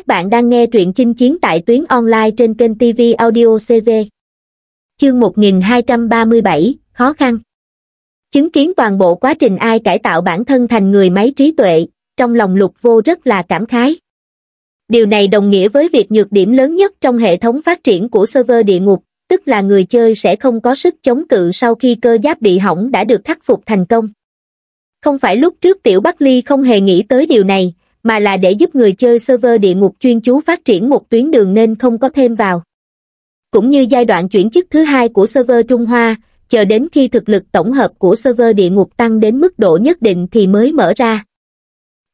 Các bạn đang nghe truyện chinh chiến tại tuyến online trên kênh TV Audio CV. Chương 1237, khó khăn. Chứng kiến toàn bộ quá trình ai cải tạo bản thân thành người máy trí tuệ, trong lòng lục vô rất là cảm khái. Điều này đồng nghĩa với việc nhược điểm lớn nhất trong hệ thống phát triển của server địa ngục, tức là người chơi sẽ không có sức chống cự sau khi cơ giáp bị hỏng đã được khắc phục thành công. Không phải lúc trước Tiểu Bắc Ly không hề nghĩ tới điều này, mà là để giúp người chơi server địa ngục chuyên chú phát triển một tuyến đường nên không có thêm vào. Cũng như giai đoạn chuyển chức thứ hai của server Trung Hoa, chờ đến khi thực lực tổng hợp của server địa ngục tăng đến mức độ nhất định thì mới mở ra.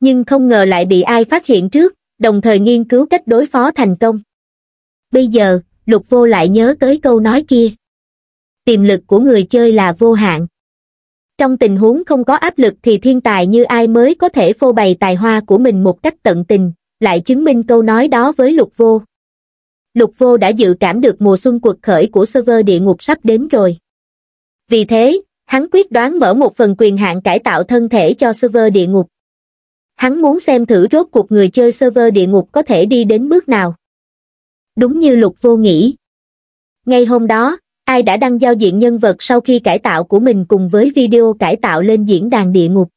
Nhưng không ngờ lại bị ai phát hiện trước, đồng thời nghiên cứu cách đối phó thành công. Bây giờ, Lục Vô lại nhớ tới câu nói kia. Tiềm lực của người chơi là vô hạn trong tình huống không có áp lực thì thiên tài như ai mới có thể phô bày tài hoa của mình một cách tận tình lại chứng minh câu nói đó với lục vô lục vô đã dự cảm được mùa xuân cuộc khởi của server địa ngục sắp đến rồi vì thế hắn quyết đoán mở một phần quyền hạn cải tạo thân thể cho server địa ngục hắn muốn xem thử rốt cuộc người chơi server địa ngục có thể đi đến bước nào đúng như lục vô nghĩ ngay hôm đó ai đã đăng giao diện nhân vật sau khi cải tạo của mình cùng với video cải tạo lên diễn đàn địa ngục.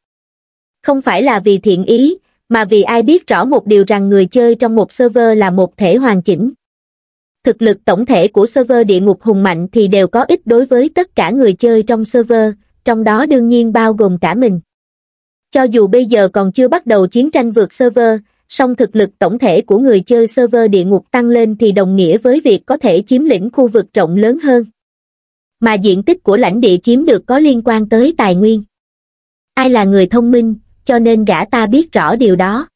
Không phải là vì thiện ý, mà vì ai biết rõ một điều rằng người chơi trong một server là một thể hoàn chỉnh. Thực lực tổng thể của server địa ngục hùng mạnh thì đều có ích đối với tất cả người chơi trong server, trong đó đương nhiên bao gồm cả mình. Cho dù bây giờ còn chưa bắt đầu chiến tranh vượt server, song thực lực tổng thể của người chơi server địa ngục tăng lên thì đồng nghĩa với việc có thể chiếm lĩnh khu vực rộng lớn hơn mà diện tích của lãnh địa chiếm được có liên quan tới tài nguyên ai là người thông minh cho nên gã ta biết rõ điều đó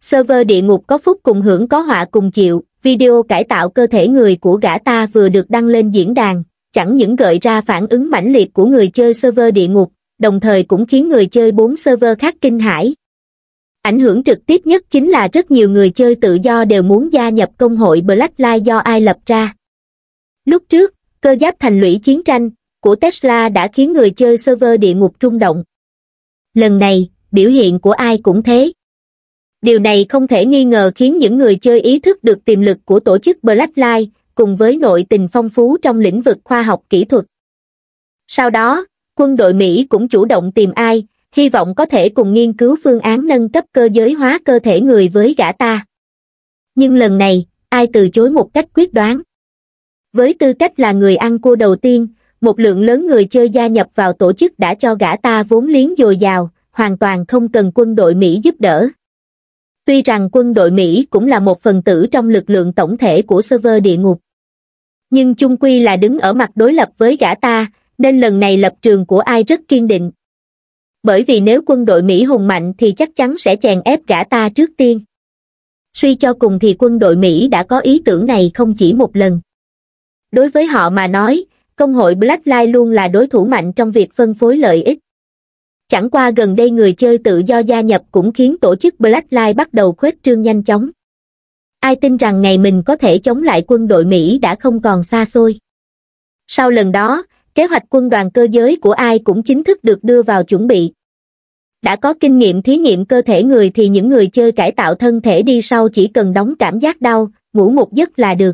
server địa ngục có phúc cùng hưởng có họa cùng chịu video cải tạo cơ thể người của gã ta vừa được đăng lên diễn đàn chẳng những gợi ra phản ứng mãnh liệt của người chơi server địa ngục đồng thời cũng khiến người chơi bốn server khác kinh hãi ảnh hưởng trực tiếp nhất chính là rất nhiều người chơi tự do đều muốn gia nhập công hội blacklight do ai lập ra lúc trước cơ giáp thành lũy chiến tranh của Tesla đã khiến người chơi server địa ngục rung động. Lần này, biểu hiện của ai cũng thế. Điều này không thể nghi ngờ khiến những người chơi ý thức được tiềm lực của tổ chức Blacklight cùng với nội tình phong phú trong lĩnh vực khoa học kỹ thuật. Sau đó, quân đội Mỹ cũng chủ động tìm ai, hy vọng có thể cùng nghiên cứu phương án nâng cấp cơ giới hóa cơ thể người với gã ta. Nhưng lần này, ai từ chối một cách quyết đoán với tư cách là người ăn cua đầu tiên một lượng lớn người chơi gia nhập vào tổ chức đã cho gã ta vốn liếng dồi dào hoàn toàn không cần quân đội mỹ giúp đỡ tuy rằng quân đội mỹ cũng là một phần tử trong lực lượng tổng thể của server địa ngục nhưng chung quy là đứng ở mặt đối lập với gã ta nên lần này lập trường của ai rất kiên định bởi vì nếu quân đội mỹ hùng mạnh thì chắc chắn sẽ chèn ép gã ta trước tiên suy cho cùng thì quân đội mỹ đã có ý tưởng này không chỉ một lần đối với họ mà nói công hội blacklight luôn là đối thủ mạnh trong việc phân phối lợi ích chẳng qua gần đây người chơi tự do gia nhập cũng khiến tổ chức blacklight bắt đầu khuếch trương nhanh chóng ai tin rằng ngày mình có thể chống lại quân đội mỹ đã không còn xa xôi sau lần đó kế hoạch quân đoàn cơ giới của ai cũng chính thức được đưa vào chuẩn bị đã có kinh nghiệm thí nghiệm cơ thể người thì những người chơi cải tạo thân thể đi sau chỉ cần đóng cảm giác đau ngủ một giấc là được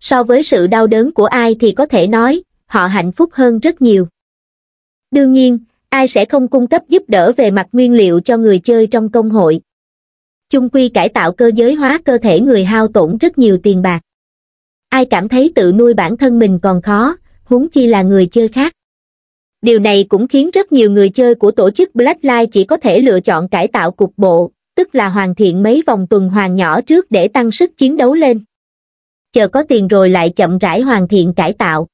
so với sự đau đớn của ai thì có thể nói, họ hạnh phúc hơn rất nhiều. Đương nhiên, ai sẽ không cung cấp giúp đỡ về mặt nguyên liệu cho người chơi trong công hội. Chung quy cải tạo cơ giới hóa cơ thể người hao tổn rất nhiều tiền bạc. Ai cảm thấy tự nuôi bản thân mình còn khó, huống chi là người chơi khác. Điều này cũng khiến rất nhiều người chơi của tổ chức Blacklight chỉ có thể lựa chọn cải tạo cục bộ, tức là hoàn thiện mấy vòng tuần hoàn nhỏ trước để tăng sức chiến đấu lên chờ có tiền rồi lại chậm rãi hoàn thiện cải tạo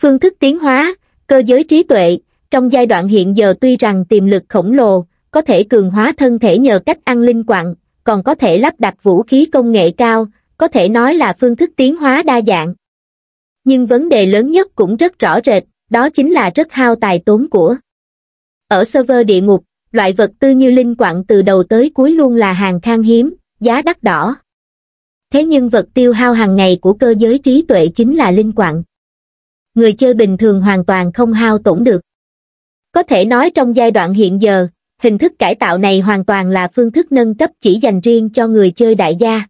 phương thức tiến hóa cơ giới trí tuệ trong giai đoạn hiện giờ tuy rằng tiềm lực khổng lồ có thể cường hóa thân thể nhờ cách ăn linh quặng còn có thể lắp đặt vũ khí công nghệ cao có thể nói là phương thức tiến hóa đa dạng nhưng vấn đề lớn nhất cũng rất rõ rệt đó chính là rất hao tài tốn của ở server địa ngục loại vật tư như linh quặng từ đầu tới cuối luôn là hàng khan hiếm giá đắt đỏ thế nhưng vật tiêu hao hàng ngày của cơ giới trí tuệ chính là linh quạng người chơi bình thường hoàn toàn không hao tổn được có thể nói trong giai đoạn hiện giờ hình thức cải tạo này hoàn toàn là phương thức nâng cấp chỉ dành riêng cho người chơi đại gia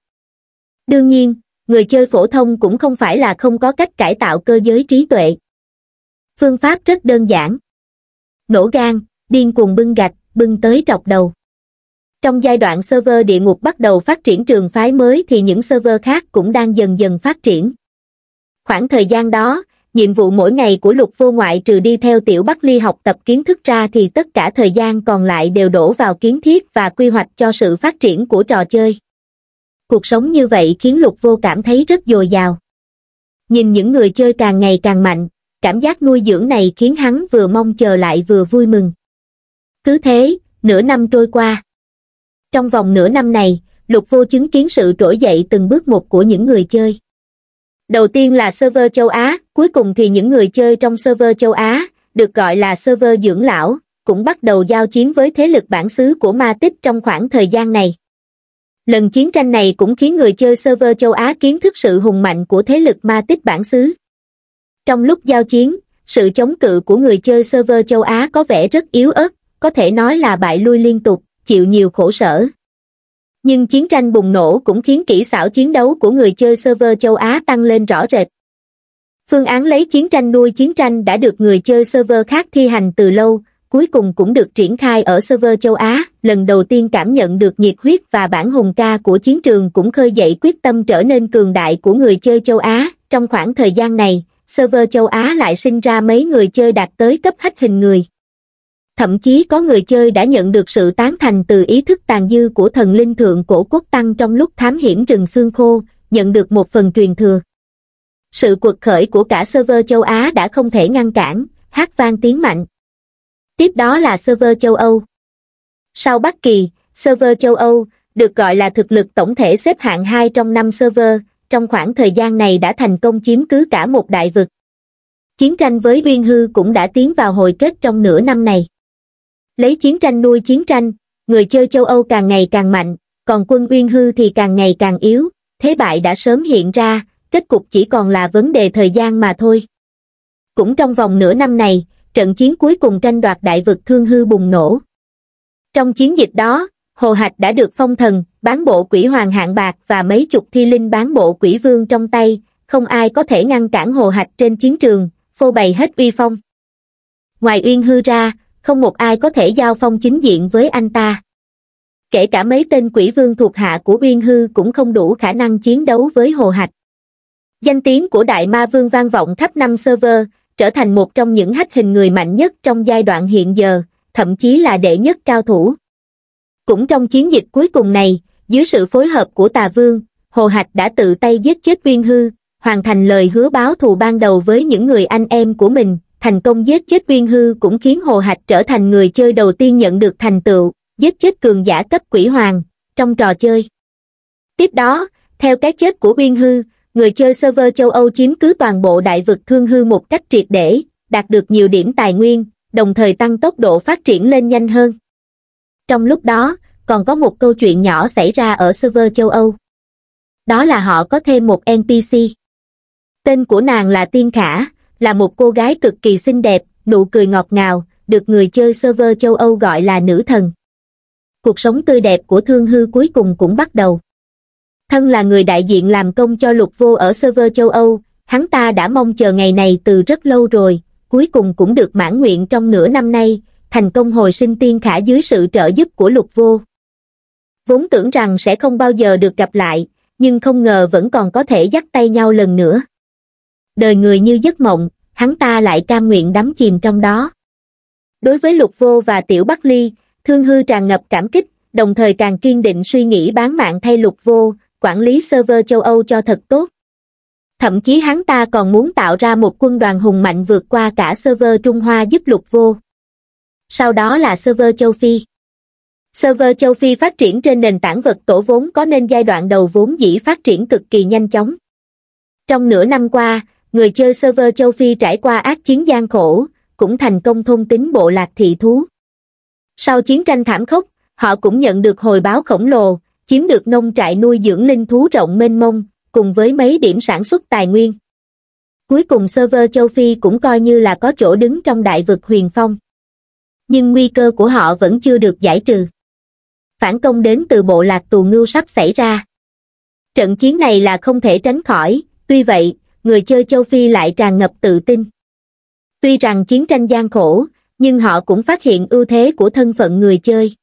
đương nhiên người chơi phổ thông cũng không phải là không có cách cải tạo cơ giới trí tuệ phương pháp rất đơn giản nổ gan điên cuồng bưng gạch bưng tới trọc đầu trong giai đoạn server địa ngục bắt đầu phát triển trường phái mới thì những server khác cũng đang dần dần phát triển. Khoảng thời gian đó, nhiệm vụ mỗi ngày của lục vô ngoại trừ đi theo tiểu Bắc Ly học tập kiến thức ra thì tất cả thời gian còn lại đều đổ vào kiến thiết và quy hoạch cho sự phát triển của trò chơi. Cuộc sống như vậy khiến lục vô cảm thấy rất dồi dào. Nhìn những người chơi càng ngày càng mạnh, cảm giác nuôi dưỡng này khiến hắn vừa mong chờ lại vừa vui mừng. Cứ thế, nửa năm trôi qua. Trong vòng nửa năm này, Lục Vô chứng kiến sự trỗi dậy từng bước một của những người chơi. Đầu tiên là server châu Á, cuối cùng thì những người chơi trong server châu Á, được gọi là server dưỡng lão, cũng bắt đầu giao chiến với thế lực bản xứ của Ma Tích trong khoảng thời gian này. Lần chiến tranh này cũng khiến người chơi server châu Á kiến thức sự hùng mạnh của thế lực Ma Tích bản xứ. Trong lúc giao chiến, sự chống cự của người chơi server châu Á có vẻ rất yếu ớt, có thể nói là bại lui liên tục chịu nhiều khổ sở. Nhưng chiến tranh bùng nổ cũng khiến kỹ xảo chiến đấu của người chơi server châu Á tăng lên rõ rệt. Phương án lấy chiến tranh nuôi chiến tranh đã được người chơi server khác thi hành từ lâu, cuối cùng cũng được triển khai ở server châu Á, lần đầu tiên cảm nhận được nhiệt huyết và bản hùng ca của chiến trường cũng khơi dậy quyết tâm trở nên cường đại của người chơi châu Á. Trong khoảng thời gian này, server châu Á lại sinh ra mấy người chơi đạt tới cấp hách hình người thậm chí có người chơi đã nhận được sự tán thành từ ý thức tàn dư của thần linh thượng cổ quốc tăng trong lúc thám hiểm rừng xương khô nhận được một phần truyền thừa sự cuộc khởi của cả server châu á đã không thể ngăn cản hát vang tiếng mạnh tiếp đó là server châu âu sau bắc kỳ server châu âu được gọi là thực lực tổng thể xếp hạng hai trong năm server trong khoảng thời gian này đã thành công chiếm cứ cả một đại vực chiến tranh với uyên hư cũng đã tiến vào hồi kết trong nửa năm này lấy chiến tranh nuôi chiến tranh người chơi châu âu càng ngày càng mạnh còn quân uyên hư thì càng ngày càng yếu thế bại đã sớm hiện ra kết cục chỉ còn là vấn đề thời gian mà thôi cũng trong vòng nửa năm này trận chiến cuối cùng tranh đoạt đại vực thương hư bùng nổ trong chiến dịch đó hồ hạch đã được phong thần bán bộ quỷ hoàng hạng bạc và mấy chục thi linh bán bộ quỷ vương trong tay không ai có thể ngăn cản hồ hạch trên chiến trường phô bày hết uy phong ngoài uyên hư ra không một ai có thể giao phong chính diện với anh ta. Kể cả mấy tên quỷ vương thuộc hạ của Uyên Hư cũng không đủ khả năng chiến đấu với Hồ Hạch. Danh tiếng của Đại Ma Vương vang vọng khắp năm server, trở thành một trong những hách hình người mạnh nhất trong giai đoạn hiện giờ, thậm chí là đệ nhất cao thủ. Cũng trong chiến dịch cuối cùng này, dưới sự phối hợp của Tà Vương, Hồ Hạch đã tự tay giết chết Uyên Hư, hoàn thành lời hứa báo thù ban đầu với những người anh em của mình, thành công giết chết uyên hư cũng khiến hồ hạch trở thành người chơi đầu tiên nhận được thành tựu giết chết cường giả cấp quỷ hoàng trong trò chơi tiếp đó theo cái chết của uyên hư người chơi server châu âu chiếm cứ toàn bộ đại vực thương hư một cách triệt để đạt được nhiều điểm tài nguyên đồng thời tăng tốc độ phát triển lên nhanh hơn trong lúc đó còn có một câu chuyện nhỏ xảy ra ở server châu âu đó là họ có thêm một npc tên của nàng là tiên khả là một cô gái cực kỳ xinh đẹp, nụ cười ngọt ngào, được người chơi server châu Âu gọi là nữ thần. Cuộc sống tươi đẹp của Thương Hư cuối cùng cũng bắt đầu. Thân là người đại diện làm công cho lục vô ở server châu Âu, hắn ta đã mong chờ ngày này từ rất lâu rồi, cuối cùng cũng được mãn nguyện trong nửa năm nay, thành công hồi sinh tiên khả dưới sự trợ giúp của lục vô. Vốn tưởng rằng sẽ không bao giờ được gặp lại, nhưng không ngờ vẫn còn có thể dắt tay nhau lần nữa đời người như giấc mộng hắn ta lại cam nguyện đắm chìm trong đó đối với lục vô và tiểu bắc ly thương hư tràn ngập cảm kích đồng thời càng kiên định suy nghĩ bán mạng thay lục vô quản lý server châu âu cho thật tốt thậm chí hắn ta còn muốn tạo ra một quân đoàn hùng mạnh vượt qua cả server trung hoa giúp lục vô sau đó là server châu phi server châu phi phát triển trên nền tảng vật tổ vốn có nên giai đoạn đầu vốn dĩ phát triển cực kỳ nhanh chóng trong nửa năm qua người chơi server châu Phi trải qua ác chiến gian khổ, cũng thành công thôn tính bộ lạc thị thú. Sau chiến tranh thảm khốc, họ cũng nhận được hồi báo khổng lồ, chiếm được nông trại nuôi dưỡng linh thú rộng mênh mông, cùng với mấy điểm sản xuất tài nguyên. Cuối cùng server châu Phi cũng coi như là có chỗ đứng trong đại vực huyền phong. Nhưng nguy cơ của họ vẫn chưa được giải trừ. Phản công đến từ bộ lạc tù ngưu sắp xảy ra. Trận chiến này là không thể tránh khỏi, tuy vậy, người chơi châu Phi lại tràn ngập tự tin. Tuy rằng chiến tranh gian khổ, nhưng họ cũng phát hiện ưu thế của thân phận người chơi.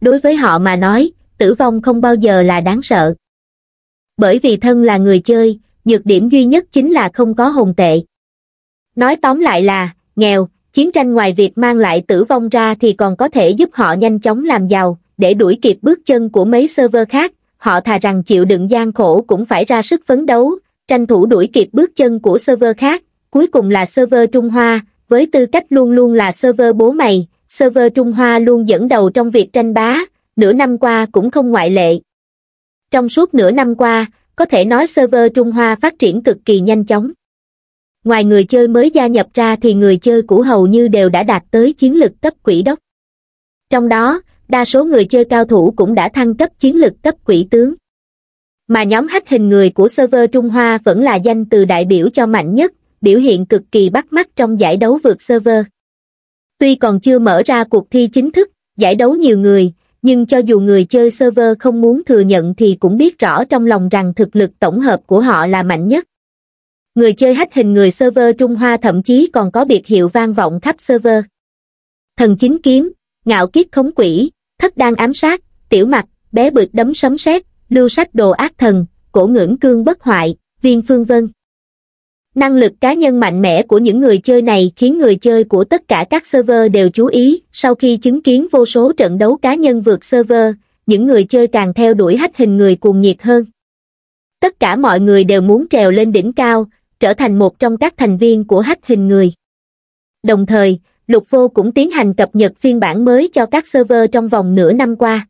Đối với họ mà nói, tử vong không bao giờ là đáng sợ. Bởi vì thân là người chơi, nhược điểm duy nhất chính là không có hồn tệ. Nói tóm lại là, nghèo, chiến tranh ngoài việc mang lại tử vong ra thì còn có thể giúp họ nhanh chóng làm giàu, để đuổi kịp bước chân của mấy server khác, họ thà rằng chịu đựng gian khổ cũng phải ra sức phấn đấu, tranh thủ đuổi kịp bước chân của server khác, cuối cùng là server Trung Hoa, với tư cách luôn luôn là server bố mày, server Trung Hoa luôn dẫn đầu trong việc tranh bá, nửa năm qua cũng không ngoại lệ. Trong suốt nửa năm qua, có thể nói server Trung Hoa phát triển cực kỳ nhanh chóng. Ngoài người chơi mới gia nhập ra thì người chơi cũ hầu như đều đã đạt tới chiến lực cấp quỷ đốc. Trong đó, đa số người chơi cao thủ cũng đã thăng cấp chiến lực cấp quỷ tướng mà nhóm hách hình người của server Trung Hoa vẫn là danh từ đại biểu cho mạnh nhất, biểu hiện cực kỳ bắt mắt trong giải đấu vượt server. Tuy còn chưa mở ra cuộc thi chính thức, giải đấu nhiều người, nhưng cho dù người chơi server không muốn thừa nhận thì cũng biết rõ trong lòng rằng thực lực tổng hợp của họ là mạnh nhất. Người chơi hách hình người server Trung Hoa thậm chí còn có biệt hiệu vang vọng khắp server. Thần chính kiếm, ngạo kiết khống quỷ, thất đang ám sát, tiểu mặt, bé Bực đấm sấm sét, lưu sách đồ ác thần, cổ ngưỡng cương bất hoại, viên phương vân. Năng lực cá nhân mạnh mẽ của những người chơi này khiến người chơi của tất cả các server đều chú ý, sau khi chứng kiến vô số trận đấu cá nhân vượt server, những người chơi càng theo đuổi hách hình người cuồng nhiệt hơn. Tất cả mọi người đều muốn trèo lên đỉnh cao, trở thành một trong các thành viên của hách hình người. Đồng thời, Lục Vô cũng tiến hành cập nhật phiên bản mới cho các server trong vòng nửa năm qua.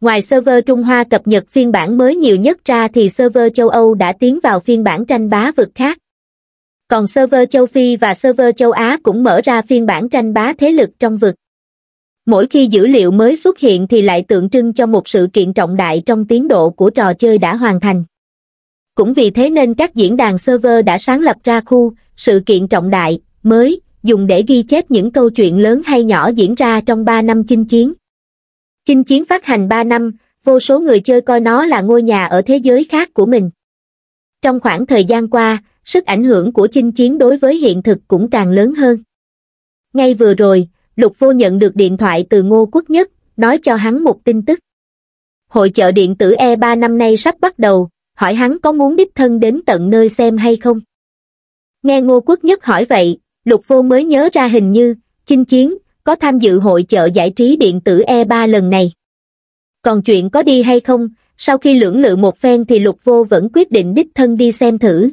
Ngoài server Trung Hoa cập nhật phiên bản mới nhiều nhất ra thì server châu Âu đã tiến vào phiên bản tranh bá vực khác. Còn server châu Phi và server châu Á cũng mở ra phiên bản tranh bá thế lực trong vực. Mỗi khi dữ liệu mới xuất hiện thì lại tượng trưng cho một sự kiện trọng đại trong tiến độ của trò chơi đã hoàn thành. Cũng vì thế nên các diễn đàn server đã sáng lập ra khu, sự kiện trọng đại, mới, dùng để ghi chép những câu chuyện lớn hay nhỏ diễn ra trong 3 năm chinh chiến chinh chiến phát hành ba năm vô số người chơi coi nó là ngôi nhà ở thế giới khác của mình trong khoảng thời gian qua sức ảnh hưởng của chinh chiến đối với hiện thực cũng càng lớn hơn ngay vừa rồi lục vô nhận được điện thoại từ ngô quốc nhất nói cho hắn một tin tức hội chợ điện tử e 3 năm nay sắp bắt đầu hỏi hắn có muốn đích thân đến tận nơi xem hay không nghe ngô quốc nhất hỏi vậy lục vô mới nhớ ra hình như chinh chiến có tham dự hội chợ giải trí điện tử E3 lần này. Còn chuyện có đi hay không, sau khi lưỡng lự một phen thì Lục Vô vẫn quyết định đích thân đi xem thử.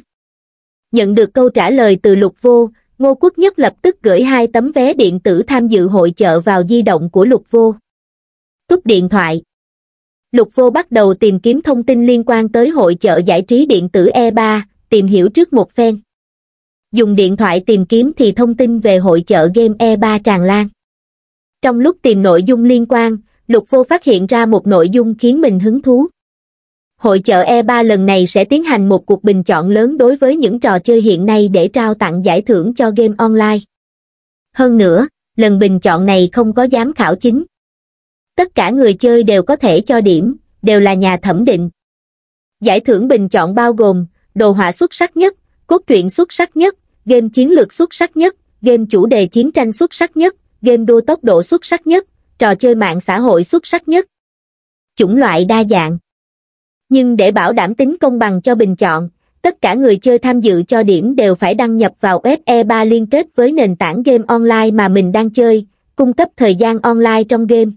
Nhận được câu trả lời từ Lục Vô, Ngô Quốc Nhất lập tức gửi hai tấm vé điện tử tham dự hội chợ vào di động của Lục Vô. Cúp điện thoại. Lục Vô bắt đầu tìm kiếm thông tin liên quan tới hội chợ giải trí điện tử E3, tìm hiểu trước một phen. Dùng điện thoại tìm kiếm thì thông tin về hội chợ game E3 tràn lan. Trong lúc tìm nội dung liên quan, Lục Vô phát hiện ra một nội dung khiến mình hứng thú. Hội chợ E3 lần này sẽ tiến hành một cuộc bình chọn lớn đối với những trò chơi hiện nay để trao tặng giải thưởng cho game online. Hơn nữa, lần bình chọn này không có giám khảo chính. Tất cả người chơi đều có thể cho điểm, đều là nhà thẩm định. Giải thưởng bình chọn bao gồm đồ họa xuất sắc nhất, cốt truyện xuất sắc nhất, game chiến lược xuất sắc nhất, game chủ đề chiến tranh xuất sắc nhất, game đua tốc độ xuất sắc nhất, trò chơi mạng xã hội xuất sắc nhất. Chủng loại đa dạng. Nhưng để bảo đảm tính công bằng cho bình chọn, tất cả người chơi tham dự cho điểm đều phải đăng nhập vào FE3 e liên kết với nền tảng game online mà mình đang chơi, cung cấp thời gian online trong game.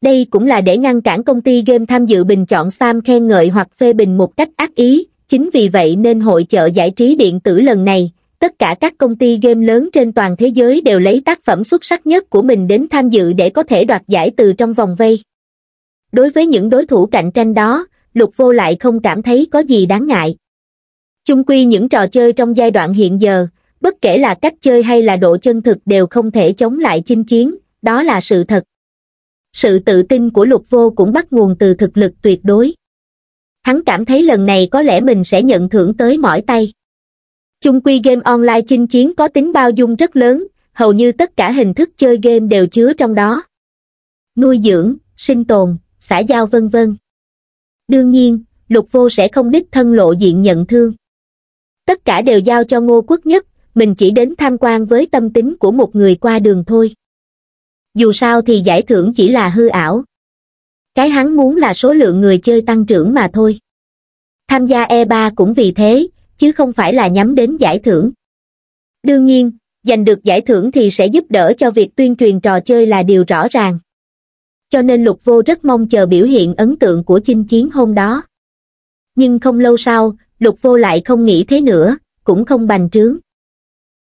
Đây cũng là để ngăn cản công ty game tham dự bình chọn Sam khen ngợi hoặc phê bình một cách ác ý, chính vì vậy nên hội chợ giải trí điện tử lần này, tất cả các công ty game lớn trên toàn thế giới đều lấy tác phẩm xuất sắc nhất của mình đến tham dự để có thể đoạt giải từ trong vòng vây. Đối với những đối thủ cạnh tranh đó, Lục Vô lại không cảm thấy có gì đáng ngại. Chung quy những trò chơi trong giai đoạn hiện giờ, bất kể là cách chơi hay là độ chân thực đều không thể chống lại chinh chiến, đó là sự thật. Sự tự tin của Lục Vô cũng bắt nguồn từ thực lực tuyệt đối. Hắn cảm thấy lần này có lẽ mình sẽ nhận thưởng tới mỏi tay chung quy game online chinh chiến có tính bao dung rất lớn hầu như tất cả hình thức chơi game đều chứa trong đó nuôi dưỡng sinh tồn xã giao vân vân đương nhiên lục vô sẽ không đích thân lộ diện nhận thương tất cả đều giao cho ngô quốc nhất mình chỉ đến tham quan với tâm tính của một người qua đường thôi dù sao thì giải thưởng chỉ là hư ảo cái hắn muốn là số lượng người chơi tăng trưởng mà thôi tham gia e 3 cũng vì thế chứ không phải là nhắm đến giải thưởng. Đương nhiên, giành được giải thưởng thì sẽ giúp đỡ cho việc tuyên truyền trò chơi là điều rõ ràng. Cho nên Lục Vô rất mong chờ biểu hiện ấn tượng của chinh chiến hôm đó. Nhưng không lâu sau, Lục Vô lại không nghĩ thế nữa, cũng không bành trướng.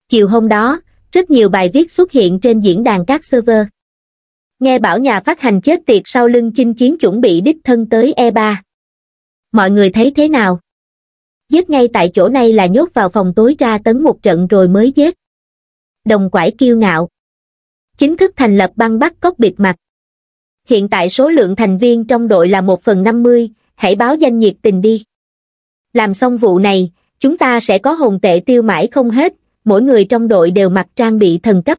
Chiều hôm đó, rất nhiều bài viết xuất hiện trên diễn đàn các server. Nghe bảo nhà phát hành chết tiệt sau lưng chinh chiến chuẩn bị đích thân tới E3. Mọi người thấy thế nào? giết ngay tại chỗ này là nhốt vào phòng tối ra tấn một trận rồi mới giết. Đồng quải kiêu ngạo. Chính thức thành lập băng bắt cóc biệt mặt. Hiện tại số lượng thành viên trong đội là một phần năm mươi, hãy báo danh nhiệt tình đi. Làm xong vụ này, chúng ta sẽ có hồn tệ tiêu mãi không hết, mỗi người trong đội đều mặc trang bị thần cấp.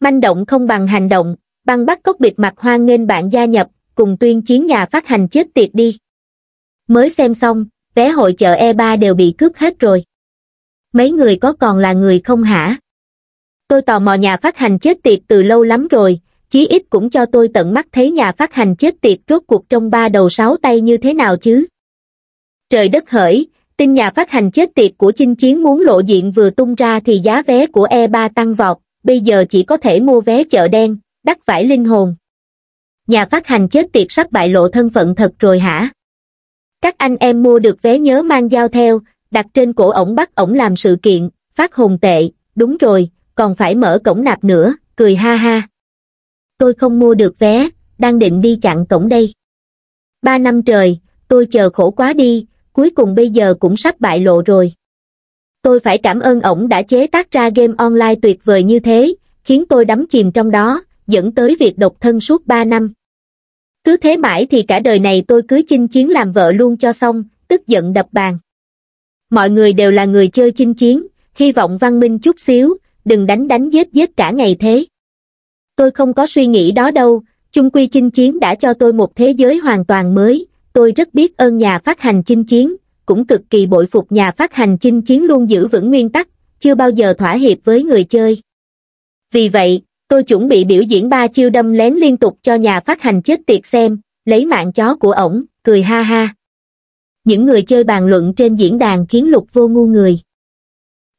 Manh động không bằng hành động, băng bắt cóc biệt mặt hoan nghênh bạn gia nhập, cùng tuyên chiến nhà phát hành chết tiệt đi. Mới xem xong, vé hội chợ E3 đều bị cướp hết rồi. Mấy người có còn là người không hả? Tôi tò mò nhà phát hành chết tiệt từ lâu lắm rồi, chí ít cũng cho tôi tận mắt thấy nhà phát hành chết tiệt rốt cuộc trong ba đầu sáu tay như thế nào chứ. Trời đất hỡi, tin nhà phát hành chết tiệt của chinh chiến muốn lộ diện vừa tung ra thì giá vé của E3 tăng vọt, bây giờ chỉ có thể mua vé chợ đen, đắt vải linh hồn. Nhà phát hành chết tiệt sắp bại lộ thân phận thật rồi hả? các anh em mua được vé nhớ mang dao theo đặt trên cổ ổng bắt ổng làm sự kiện phát hồn tệ đúng rồi còn phải mở cổng nạp nữa cười ha ha tôi không mua được vé đang định đi chặn cổng đây ba năm trời tôi chờ khổ quá đi cuối cùng bây giờ cũng sắp bại lộ rồi tôi phải cảm ơn ổng đã chế tác ra game online tuyệt vời như thế khiến tôi đắm chìm trong đó dẫn tới việc độc thân suốt ba năm cứ thế mãi thì cả đời này tôi cứ chinh chiến làm vợ luôn cho xong tức giận đập bàn mọi người đều là người chơi chinh chiến hy vọng văn minh chút xíu đừng đánh đánh giết giết cả ngày thế tôi không có suy nghĩ đó đâu chung quy chinh chiến đã cho tôi một thế giới hoàn toàn mới tôi rất biết ơn nhà phát hành chinh chiến cũng cực kỳ bội phục nhà phát hành chinh chiến luôn giữ vững nguyên tắc chưa bao giờ thỏa hiệp với người chơi vì vậy tôi chuẩn bị biểu diễn ba chiêu đâm lén liên tục cho nhà phát hành chết tiệt xem lấy mạng chó của ổng cười ha ha những người chơi bàn luận trên diễn đàn khiến lục vô ngu người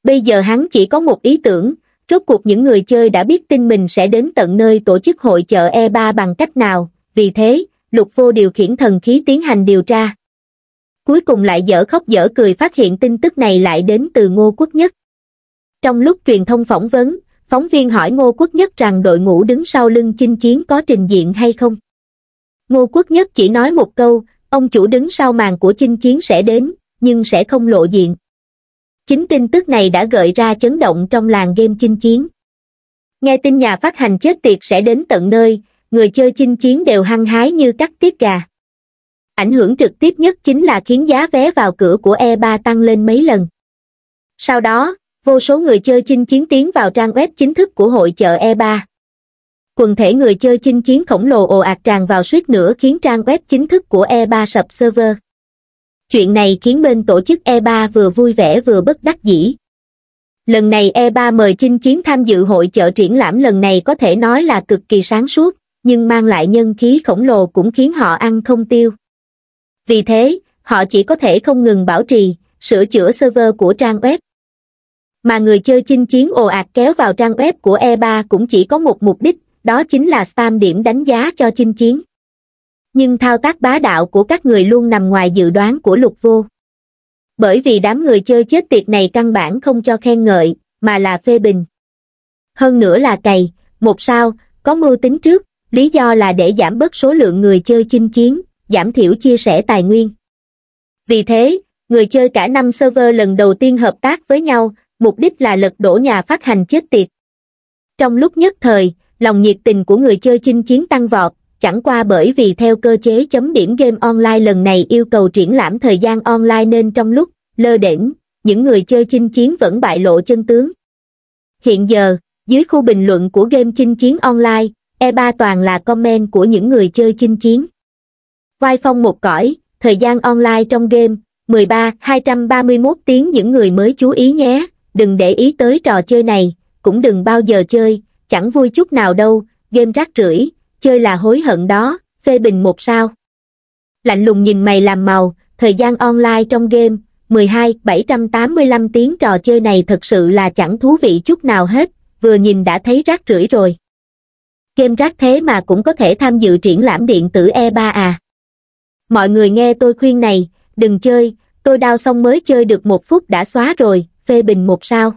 bây giờ hắn chỉ có một ý tưởng rốt cuộc những người chơi đã biết tin mình sẽ đến tận nơi tổ chức hội chợ e 3 bằng cách nào vì thế lục vô điều khiển thần khí tiến hành điều tra cuối cùng lại dở khóc dở cười phát hiện tin tức này lại đến từ ngô quốc nhất trong lúc truyền thông phỏng vấn Phóng viên hỏi Ngô Quốc Nhất rằng đội ngũ đứng sau lưng chinh chiến có trình diện hay không. Ngô Quốc Nhất chỉ nói một câu, ông chủ đứng sau màn của chinh chiến sẽ đến, nhưng sẽ không lộ diện. Chính tin tức này đã gợi ra chấn động trong làng game chinh chiến. Nghe tin nhà phát hành chết tiệt sẽ đến tận nơi, người chơi chinh chiến đều hăng hái như cắt tiết gà. Ảnh hưởng trực tiếp nhất chính là khiến giá vé vào cửa của E3 tăng lên mấy lần. Sau đó, vô số người chơi chinh chiến tiến vào trang web chính thức của hội chợ e 3 quần thể người chơi chinh chiến khổng lồ ồ ạt tràn vào suýt nữa khiến trang web chính thức của e 3 sập server chuyện này khiến bên tổ chức e 3 vừa vui vẻ vừa bất đắc dĩ lần này e 3 mời chinh chiến tham dự hội chợ triển lãm lần này có thể nói là cực kỳ sáng suốt nhưng mang lại nhân khí khổng lồ cũng khiến họ ăn không tiêu vì thế họ chỉ có thể không ngừng bảo trì sửa chữa server của trang web mà người chơi chinh chiến ồ ạt kéo vào trang web của E3 cũng chỉ có một mục đích, đó chính là spam điểm đánh giá cho chinh chiến. Nhưng thao tác bá đạo của các người luôn nằm ngoài dự đoán của lục vô. Bởi vì đám người chơi chết tiệt này căn bản không cho khen ngợi, mà là phê bình. Hơn nữa là cày, một sao, có mưu tính trước, lý do là để giảm bớt số lượng người chơi chinh chiến, giảm thiểu chia sẻ tài nguyên. Vì thế, người chơi cả năm server lần đầu tiên hợp tác với nhau, mục đích là lật đổ nhà phát hành chết tiệt. Trong lúc nhất thời, lòng nhiệt tình của người chơi chinh chiến tăng vọt, chẳng qua bởi vì theo cơ chế chấm điểm game online lần này yêu cầu triển lãm thời gian online nên trong lúc lơ đễnh, những người chơi chinh chiến vẫn bại lộ chân tướng. Hiện giờ, dưới khu bình luận của game chinh chiến online, E3 toàn là comment của những người chơi chinh chiến. Vai phong một cõi, thời gian online trong game, 13-231 tiếng những người mới chú ý nhé đừng để ý tới trò chơi này, cũng đừng bao giờ chơi, chẳng vui chút nào đâu, game rác rưởi, chơi là hối hận đó, phê bình một sao. Lạnh lùng nhìn mày làm màu, thời gian online trong game, 12, 785 tiếng trò chơi này thật sự là chẳng thú vị chút nào hết, vừa nhìn đã thấy rác rưởi rồi. Game rác thế mà cũng có thể tham dự triển lãm điện tử E3 à. Mọi người nghe tôi khuyên này, đừng chơi, tôi đau xong mới chơi được một phút đã xóa rồi, phê bình một sao.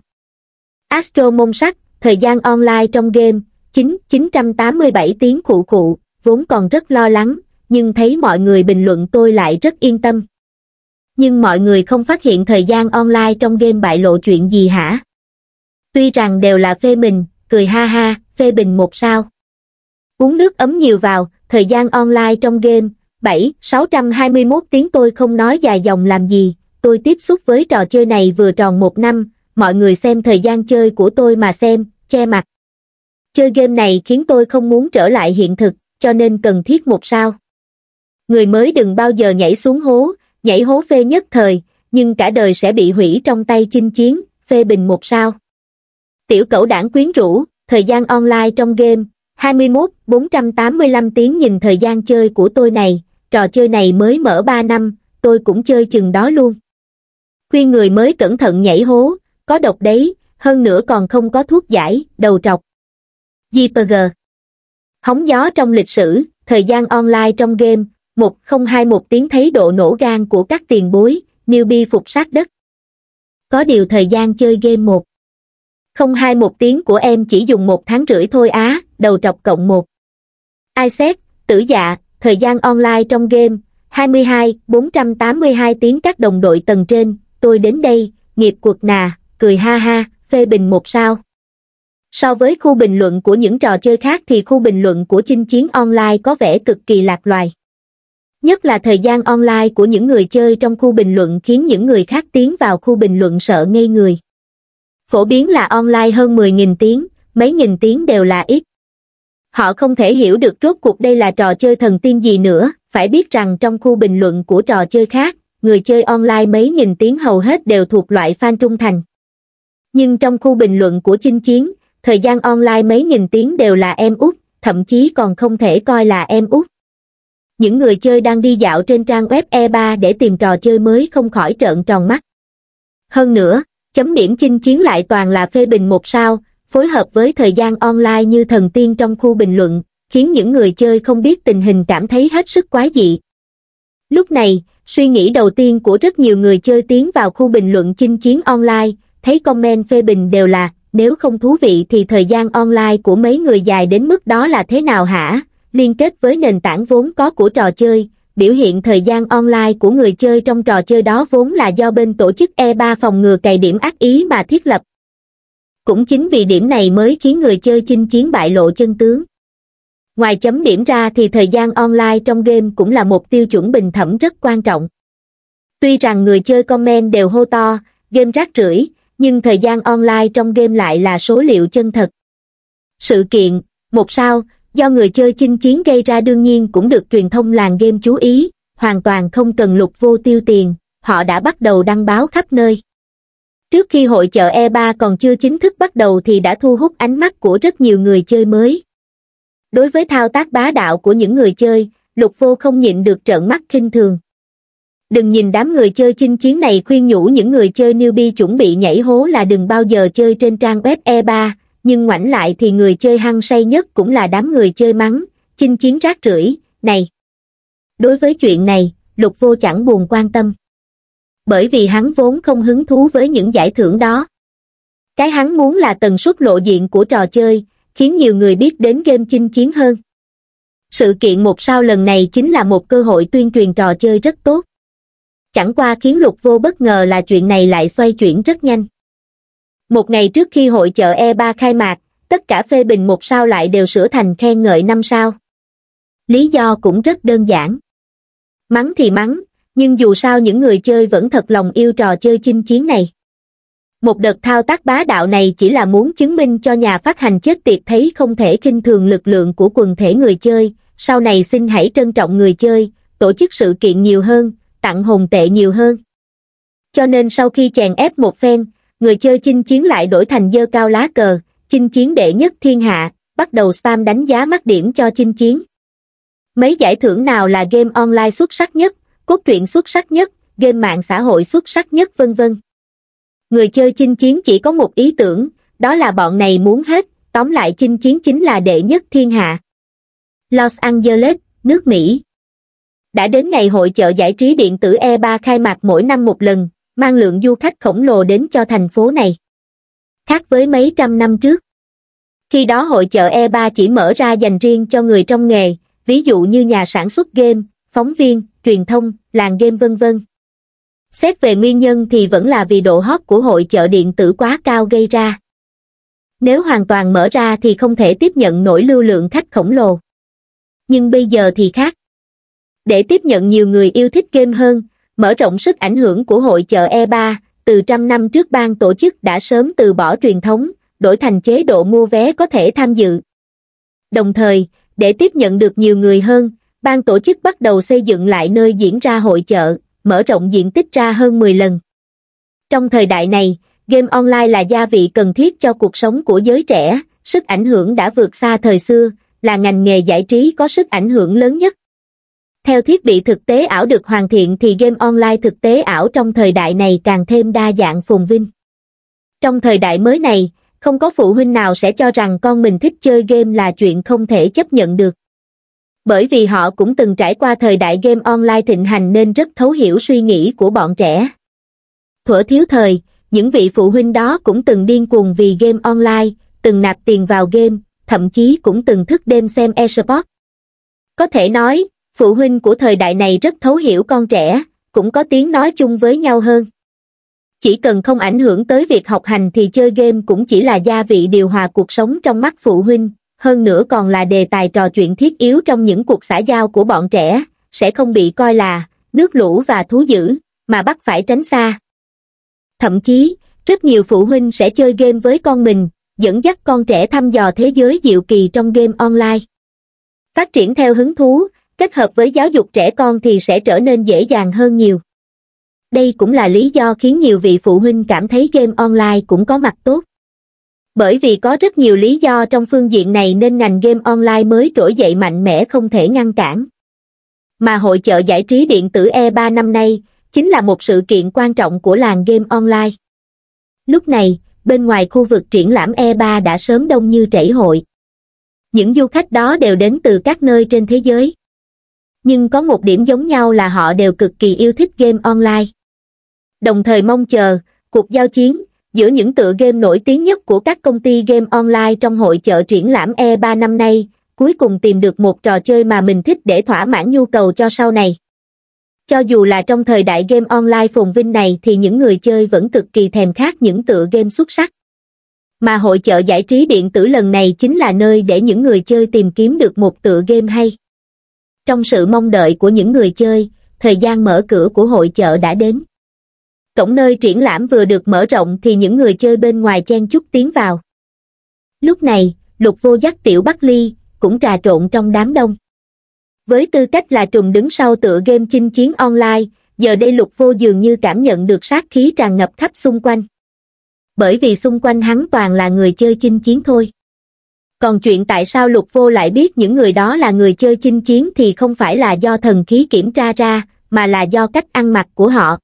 Astro môn sắc, thời gian online trong game, 9, 987 tiếng cụ cụ, vốn còn rất lo lắng, nhưng thấy mọi người bình luận tôi lại rất yên tâm. Nhưng mọi người không phát hiện thời gian online trong game bại lộ chuyện gì hả? Tuy rằng đều là phê bình, cười ha ha, phê bình một sao. Uống nước ấm nhiều vào, thời gian online trong game, 7, 621 tiếng tôi không nói dài dòng làm gì, tôi tiếp xúc với trò chơi này vừa tròn một năm, mọi người xem thời gian chơi của tôi mà xem, che mặt. Chơi game này khiến tôi không muốn trở lại hiện thực, cho nên cần thiết một sao. Người mới đừng bao giờ nhảy xuống hố, nhảy hố phê nhất thời, nhưng cả đời sẽ bị hủy trong tay chinh chiến, phê bình một sao. Tiểu cẩu đảng quyến rũ, thời gian online trong game, 21-485 tiếng nhìn thời gian chơi của tôi này, trò chơi này mới mở 3 năm, tôi cũng chơi chừng đó luôn khuyên người mới cẩn thận nhảy hố, có độc đấy, hơn nữa còn không có thuốc giải, đầu trọc. JPG Hóng gió trong lịch sử, thời gian online trong game, 1021 tiếng thấy độ nổ gan của các tiền bối, newbie phục sát đất. Có điều thời gian chơi game 1. 021 tiếng của em chỉ dùng một tháng rưỡi thôi á, đầu trọc cộng 1. Isaac, tử dạ, thời gian online trong game, 22, 482 tiếng các đồng đội tầng trên, tôi đến đây, nghiệp cuộc nà, cười ha ha, phê bình một sao. So với khu bình luận của những trò chơi khác thì khu bình luận của chinh chiến online có vẻ cực kỳ lạc loài. Nhất là thời gian online của những người chơi trong khu bình luận khiến những người khác tiến vào khu bình luận sợ ngây người. Phổ biến là online hơn 10.000 tiếng, mấy nghìn tiếng đều là ít. Họ không thể hiểu được rốt cuộc đây là trò chơi thần tiên gì nữa, phải biết rằng trong khu bình luận của trò chơi khác, người chơi online mấy nghìn tiếng hầu hết đều thuộc loại fan trung thành. Nhưng trong khu bình luận của chinh chiến, thời gian online mấy nghìn tiếng đều là em út, thậm chí còn không thể coi là em út. Những người chơi đang đi dạo trên trang web E3 để tìm trò chơi mới không khỏi trợn tròn mắt. Hơn nữa, chấm điểm chinh chiến lại toàn là phê bình một sao, phối hợp với thời gian online như thần tiên trong khu bình luận, khiến những người chơi không biết tình hình cảm thấy hết sức quá dị. Lúc này, Suy nghĩ đầu tiên của rất nhiều người chơi tiến vào khu bình luận chinh chiến online, thấy comment phê bình đều là, nếu không thú vị thì thời gian online của mấy người dài đến mức đó là thế nào hả? Liên kết với nền tảng vốn có của trò chơi, biểu hiện thời gian online của người chơi trong trò chơi đó vốn là do bên tổ chức E3 phòng ngừa cày điểm ác ý mà thiết lập. Cũng chính vì điểm này mới khiến người chơi chinh chiến bại lộ chân tướng ngoài chấm điểm ra thì thời gian online trong game cũng là một tiêu chuẩn bình thẩm rất quan trọng tuy rằng người chơi comment đều hô to game rác rưởi nhưng thời gian online trong game lại là số liệu chân thật sự kiện một sao do người chơi chinh chiến gây ra đương nhiên cũng được truyền thông làng game chú ý hoàn toàn không cần lục vô tiêu tiền họ đã bắt đầu đăng báo khắp nơi trước khi hội chợ e 3 còn chưa chính thức bắt đầu thì đã thu hút ánh mắt của rất nhiều người chơi mới đối với thao tác bá đạo của những người chơi lục vô không nhịn được trợn mắt khinh thường đừng nhìn đám người chơi chinh chiến này khuyên nhủ những người chơi newbie chuẩn bị nhảy hố là đừng bao giờ chơi trên trang web e 3 nhưng ngoảnh lại thì người chơi hăng say nhất cũng là đám người chơi mắng chinh chiến rác rưởi này đối với chuyện này lục vô chẳng buồn quan tâm bởi vì hắn vốn không hứng thú với những giải thưởng đó cái hắn muốn là tần suất lộ diện của trò chơi khiến nhiều người biết đến game chinh chiến hơn. Sự kiện một sao lần này chính là một cơ hội tuyên truyền trò chơi rất tốt. Chẳng qua khiến lục vô bất ngờ là chuyện này lại xoay chuyển rất nhanh. Một ngày trước khi hội chợ E3 khai mạc, tất cả phê bình một sao lại đều sửa thành khen ngợi năm sao. Lý do cũng rất đơn giản. Mắng thì mắng, nhưng dù sao những người chơi vẫn thật lòng yêu trò chơi chinh chiến này một đợt thao tác bá đạo này chỉ là muốn chứng minh cho nhà phát hành chết tiệt thấy không thể kinh thường lực lượng của quần thể người chơi sau này xin hãy trân trọng người chơi tổ chức sự kiện nhiều hơn tặng hồn tệ nhiều hơn cho nên sau khi chèn ép một phen người chơi chinh chiến lại đổi thành dơ cao lá cờ chinh chiến đệ nhất thiên hạ bắt đầu spam đánh giá mắc điểm cho chinh chiến mấy giải thưởng nào là game online xuất sắc nhất cốt truyện xuất sắc nhất game mạng xã hội xuất sắc nhất vân vân người chơi chinh chiến chỉ có một ý tưởng đó là bọn này muốn hết tóm lại chinh chiến chính là đệ nhất thiên hạ los angeles nước mỹ đã đến ngày hội chợ giải trí điện tử e 3 khai mạc mỗi năm một lần mang lượng du khách khổng lồ đến cho thành phố này khác với mấy trăm năm trước khi đó hội chợ e 3 chỉ mở ra dành riêng cho người trong nghề ví dụ như nhà sản xuất game phóng viên truyền thông làng game vân vân Xét về nguyên nhân thì vẫn là vì độ hot của hội chợ điện tử quá cao gây ra. Nếu hoàn toàn mở ra thì không thể tiếp nhận nổi lưu lượng khách khổng lồ. Nhưng bây giờ thì khác. Để tiếp nhận nhiều người yêu thích game hơn, mở rộng sức ảnh hưởng của hội chợ E3, từ trăm năm trước ban tổ chức đã sớm từ bỏ truyền thống, đổi thành chế độ mua vé có thể tham dự. Đồng thời, để tiếp nhận được nhiều người hơn, ban tổ chức bắt đầu xây dựng lại nơi diễn ra hội chợ mở rộng diện tích ra hơn 10 lần. Trong thời đại này, game online là gia vị cần thiết cho cuộc sống của giới trẻ, sức ảnh hưởng đã vượt xa thời xưa, là ngành nghề giải trí có sức ảnh hưởng lớn nhất. Theo thiết bị thực tế ảo được hoàn thiện thì game online thực tế ảo trong thời đại này càng thêm đa dạng phồn vinh. Trong thời đại mới này, không có phụ huynh nào sẽ cho rằng con mình thích chơi game là chuyện không thể chấp nhận được bởi vì họ cũng từng trải qua thời đại game online thịnh hành nên rất thấu hiểu suy nghĩ của bọn trẻ. Thuở thiếu thời, những vị phụ huynh đó cũng từng điên cuồng vì game online, từng nạp tiền vào game, thậm chí cũng từng thức đêm xem eSports. Có thể nói, phụ huynh của thời đại này rất thấu hiểu con trẻ, cũng có tiếng nói chung với nhau hơn. Chỉ cần không ảnh hưởng tới việc học hành thì chơi game cũng chỉ là gia vị điều hòa cuộc sống trong mắt phụ huynh, hơn nữa còn là đề tài trò chuyện thiết yếu trong những cuộc xã giao của bọn trẻ, sẽ không bị coi là nước lũ và thú dữ, mà bắt phải tránh xa. Thậm chí, rất nhiều phụ huynh sẽ chơi game với con mình, dẫn dắt con trẻ thăm dò thế giới diệu kỳ trong game online. Phát triển theo hứng thú, kết hợp với giáo dục trẻ con thì sẽ trở nên dễ dàng hơn nhiều. Đây cũng là lý do khiến nhiều vị phụ huynh cảm thấy game online cũng có mặt tốt bởi vì có rất nhiều lý do trong phương diện này nên ngành game online mới trỗi dậy mạnh mẽ không thể ngăn cản mà hội chợ giải trí điện tử E3 năm nay chính là một sự kiện quan trọng của làng game online. Lúc này, bên ngoài khu vực triển lãm E3 đã sớm đông như trảy hội. Những du khách đó đều đến từ các nơi trên thế giới. Nhưng có một điểm giống nhau là họ đều cực kỳ yêu thích game online. Đồng thời mong chờ, cuộc giao chiến, giữa những tựa game nổi tiếng nhất của các công ty game online trong hội chợ triển lãm E3 năm nay, cuối cùng tìm được một trò chơi mà mình thích để thỏa mãn nhu cầu cho sau này. Cho dù là trong thời đại game online phồn vinh này thì những người chơi vẫn cực kỳ thèm khát những tựa game xuất sắc. Mà hội chợ giải trí điện tử lần này chính là nơi để những người chơi tìm kiếm được một tựa game hay. Trong sự mong đợi của những người chơi, thời gian mở cửa của hội chợ đã đến cổng nơi triển lãm vừa được mở rộng thì những người chơi bên ngoài chen chúc tiến vào lúc này lục vô dắt tiểu bắc ly cũng trà trộn trong đám đông với tư cách là trùng đứng sau tựa game chinh chiến online giờ đây lục vô dường như cảm nhận được sát khí tràn ngập khắp xung quanh bởi vì xung quanh hắn toàn là người chơi chinh chiến thôi còn chuyện tại sao lục vô lại biết những người đó là người chơi chinh chiến thì không phải là do thần khí kiểm tra ra mà là do cách ăn mặc của họ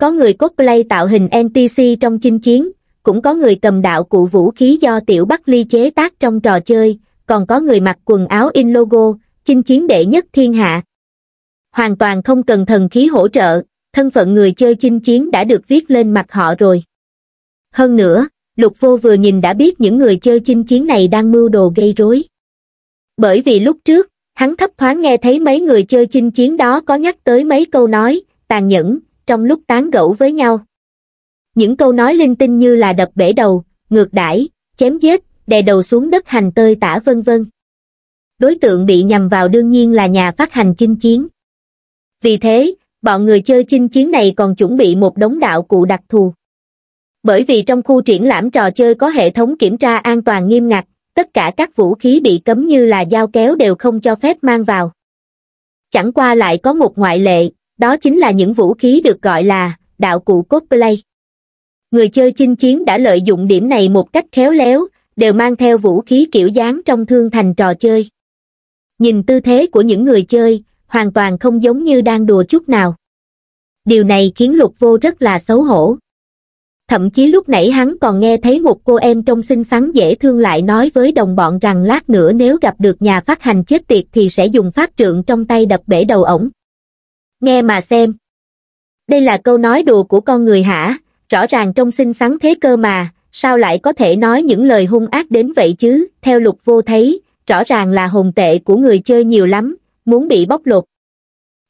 có người cosplay tạo hình NPC trong chinh chiến, cũng có người cầm đạo cụ vũ khí do Tiểu Bắc Ly chế tác trong trò chơi, còn có người mặc quần áo in logo, chinh chiến đệ nhất thiên hạ. Hoàn toàn không cần thần khí hỗ trợ, thân phận người chơi chinh chiến đã được viết lên mặt họ rồi. Hơn nữa, Lục Vô vừa nhìn đã biết những người chơi chinh chiến này đang mưu đồ gây rối. Bởi vì lúc trước, hắn thấp thoáng nghe thấy mấy người chơi chinh chiến đó có nhắc tới mấy câu nói, tàn nhẫn, trong lúc tán gẫu với nhau. Những câu nói linh tinh như là đập bể đầu, ngược đãi, chém giết, đè đầu xuống đất hành tơi tả vân vân. Đối tượng bị nhầm vào đương nhiên là nhà phát hành chinh chiến. Vì thế, bọn người chơi chinh chiến này còn chuẩn bị một đống đạo cụ đặc thù. Bởi vì trong khu triển lãm trò chơi có hệ thống kiểm tra an toàn nghiêm ngặt, tất cả các vũ khí bị cấm như là dao kéo đều không cho phép mang vào. Chẳng qua lại có một ngoại lệ, đó chính là những vũ khí được gọi là đạo cụ cosplay người chơi chinh chiến đã lợi dụng điểm này một cách khéo léo đều mang theo vũ khí kiểu dáng trong thương thành trò chơi nhìn tư thế của những người chơi hoàn toàn không giống như đang đùa chút nào điều này khiến lục vô rất là xấu hổ thậm chí lúc nãy hắn còn nghe thấy một cô em trông xinh xắn dễ thương lại nói với đồng bọn rằng lát nữa nếu gặp được nhà phát hành chết tiệt thì sẽ dùng phát trượng trong tay đập bể đầu ổng nghe mà xem. Đây là câu nói đùa của con người hả, rõ ràng trong xinh xắn thế cơ mà, sao lại có thể nói những lời hung ác đến vậy chứ, theo lục vô thấy, rõ ràng là hồn tệ của người chơi nhiều lắm, muốn bị bóc lột.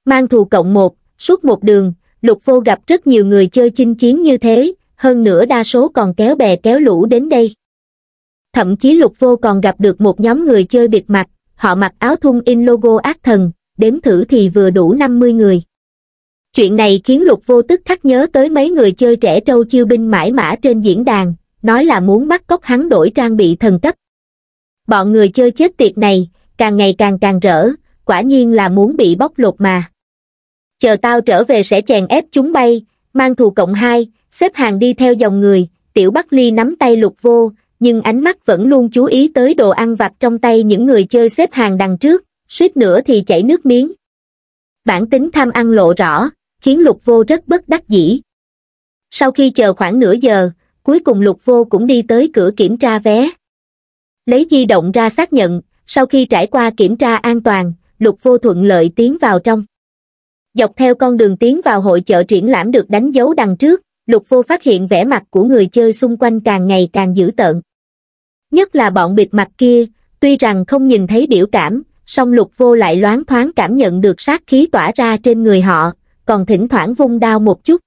Mang thù cộng một, suốt một đường, lục vô gặp rất nhiều người chơi chinh chiến như thế, hơn nữa đa số còn kéo bè kéo lũ đến đây. Thậm chí lục vô còn gặp được một nhóm người chơi biệt mặt, họ mặc áo thun in logo ác thần, đếm thử thì vừa đủ 50 người. Chuyện này khiến lục vô tức khắc nhớ tới mấy người chơi trẻ trâu chiêu binh mãi mã trên diễn đàn, nói là muốn bắt cóc hắn đổi trang bị thần cấp. Bọn người chơi chết tiệt này, càng ngày càng càng rỡ, quả nhiên là muốn bị bóc lột mà. Chờ tao trở về sẽ chèn ép chúng bay, mang thù cộng hai, xếp hàng đi theo dòng người, tiểu Bắc Ly nắm tay lục vô, nhưng ánh mắt vẫn luôn chú ý tới đồ ăn vặt trong tay những người chơi xếp hàng đằng trước, suýt nữa thì chảy nước miếng. Bản tính tham ăn lộ rõ, khiến lục vô rất bất đắc dĩ. Sau khi chờ khoảng nửa giờ, cuối cùng lục vô cũng đi tới cửa kiểm tra vé. Lấy di động ra xác nhận, sau khi trải qua kiểm tra an toàn, lục vô thuận lợi tiến vào trong. Dọc theo con đường tiến vào hội chợ triển lãm được đánh dấu đằng trước, lục vô phát hiện vẻ mặt của người chơi xung quanh càng ngày càng dữ tợn. Nhất là bọn bịt mặt kia, tuy rằng không nhìn thấy biểu cảm, song lục vô lại loáng thoáng cảm nhận được sát khí tỏa ra trên người họ, còn thỉnh thoảng vung đao một chút.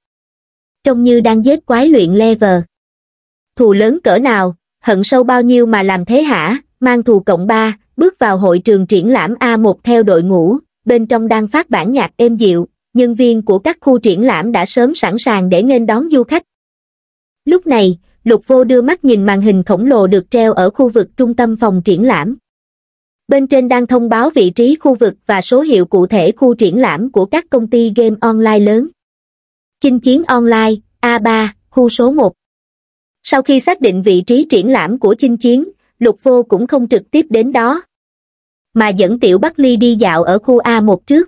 Trông như đang giết quái luyện level. Thù lớn cỡ nào, hận sâu bao nhiêu mà làm thế hả, mang thù cộng ba bước vào hội trường triển lãm A1 theo đội ngũ, bên trong đang phát bản nhạc êm dịu, nhân viên của các khu triển lãm đã sớm sẵn sàng để nghênh đón du khách. Lúc này, Lục Vô đưa mắt nhìn màn hình khổng lồ được treo ở khu vực trung tâm phòng triển lãm, bên trên đang thông báo vị trí khu vực và số hiệu cụ thể khu triển lãm của các công ty game online lớn. Chinh chiến online, A3, khu số 1 Sau khi xác định vị trí triển lãm của chinh chiến, Lục Vô cũng không trực tiếp đến đó, mà dẫn Tiểu Bắc Ly đi dạo ở khu A1 trước.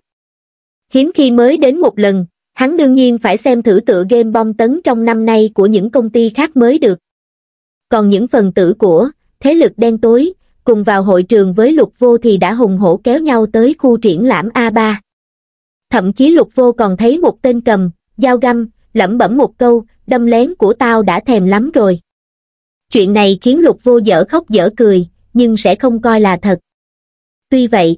Hiếm khi mới đến một lần, hắn đương nhiên phải xem thử tựa game bom tấn trong năm nay của những công ty khác mới được. Còn những phần tử của, thế lực đen tối, cùng vào hội trường với Lục Vô thì đã hùng hổ kéo nhau tới khu triển lãm A3. Thậm chí Lục Vô còn thấy một tên cầm, dao găm, lẩm bẩm một câu, đâm lén của tao đã thèm lắm rồi. Chuyện này khiến Lục Vô dở khóc dở cười, nhưng sẽ không coi là thật. Tuy vậy,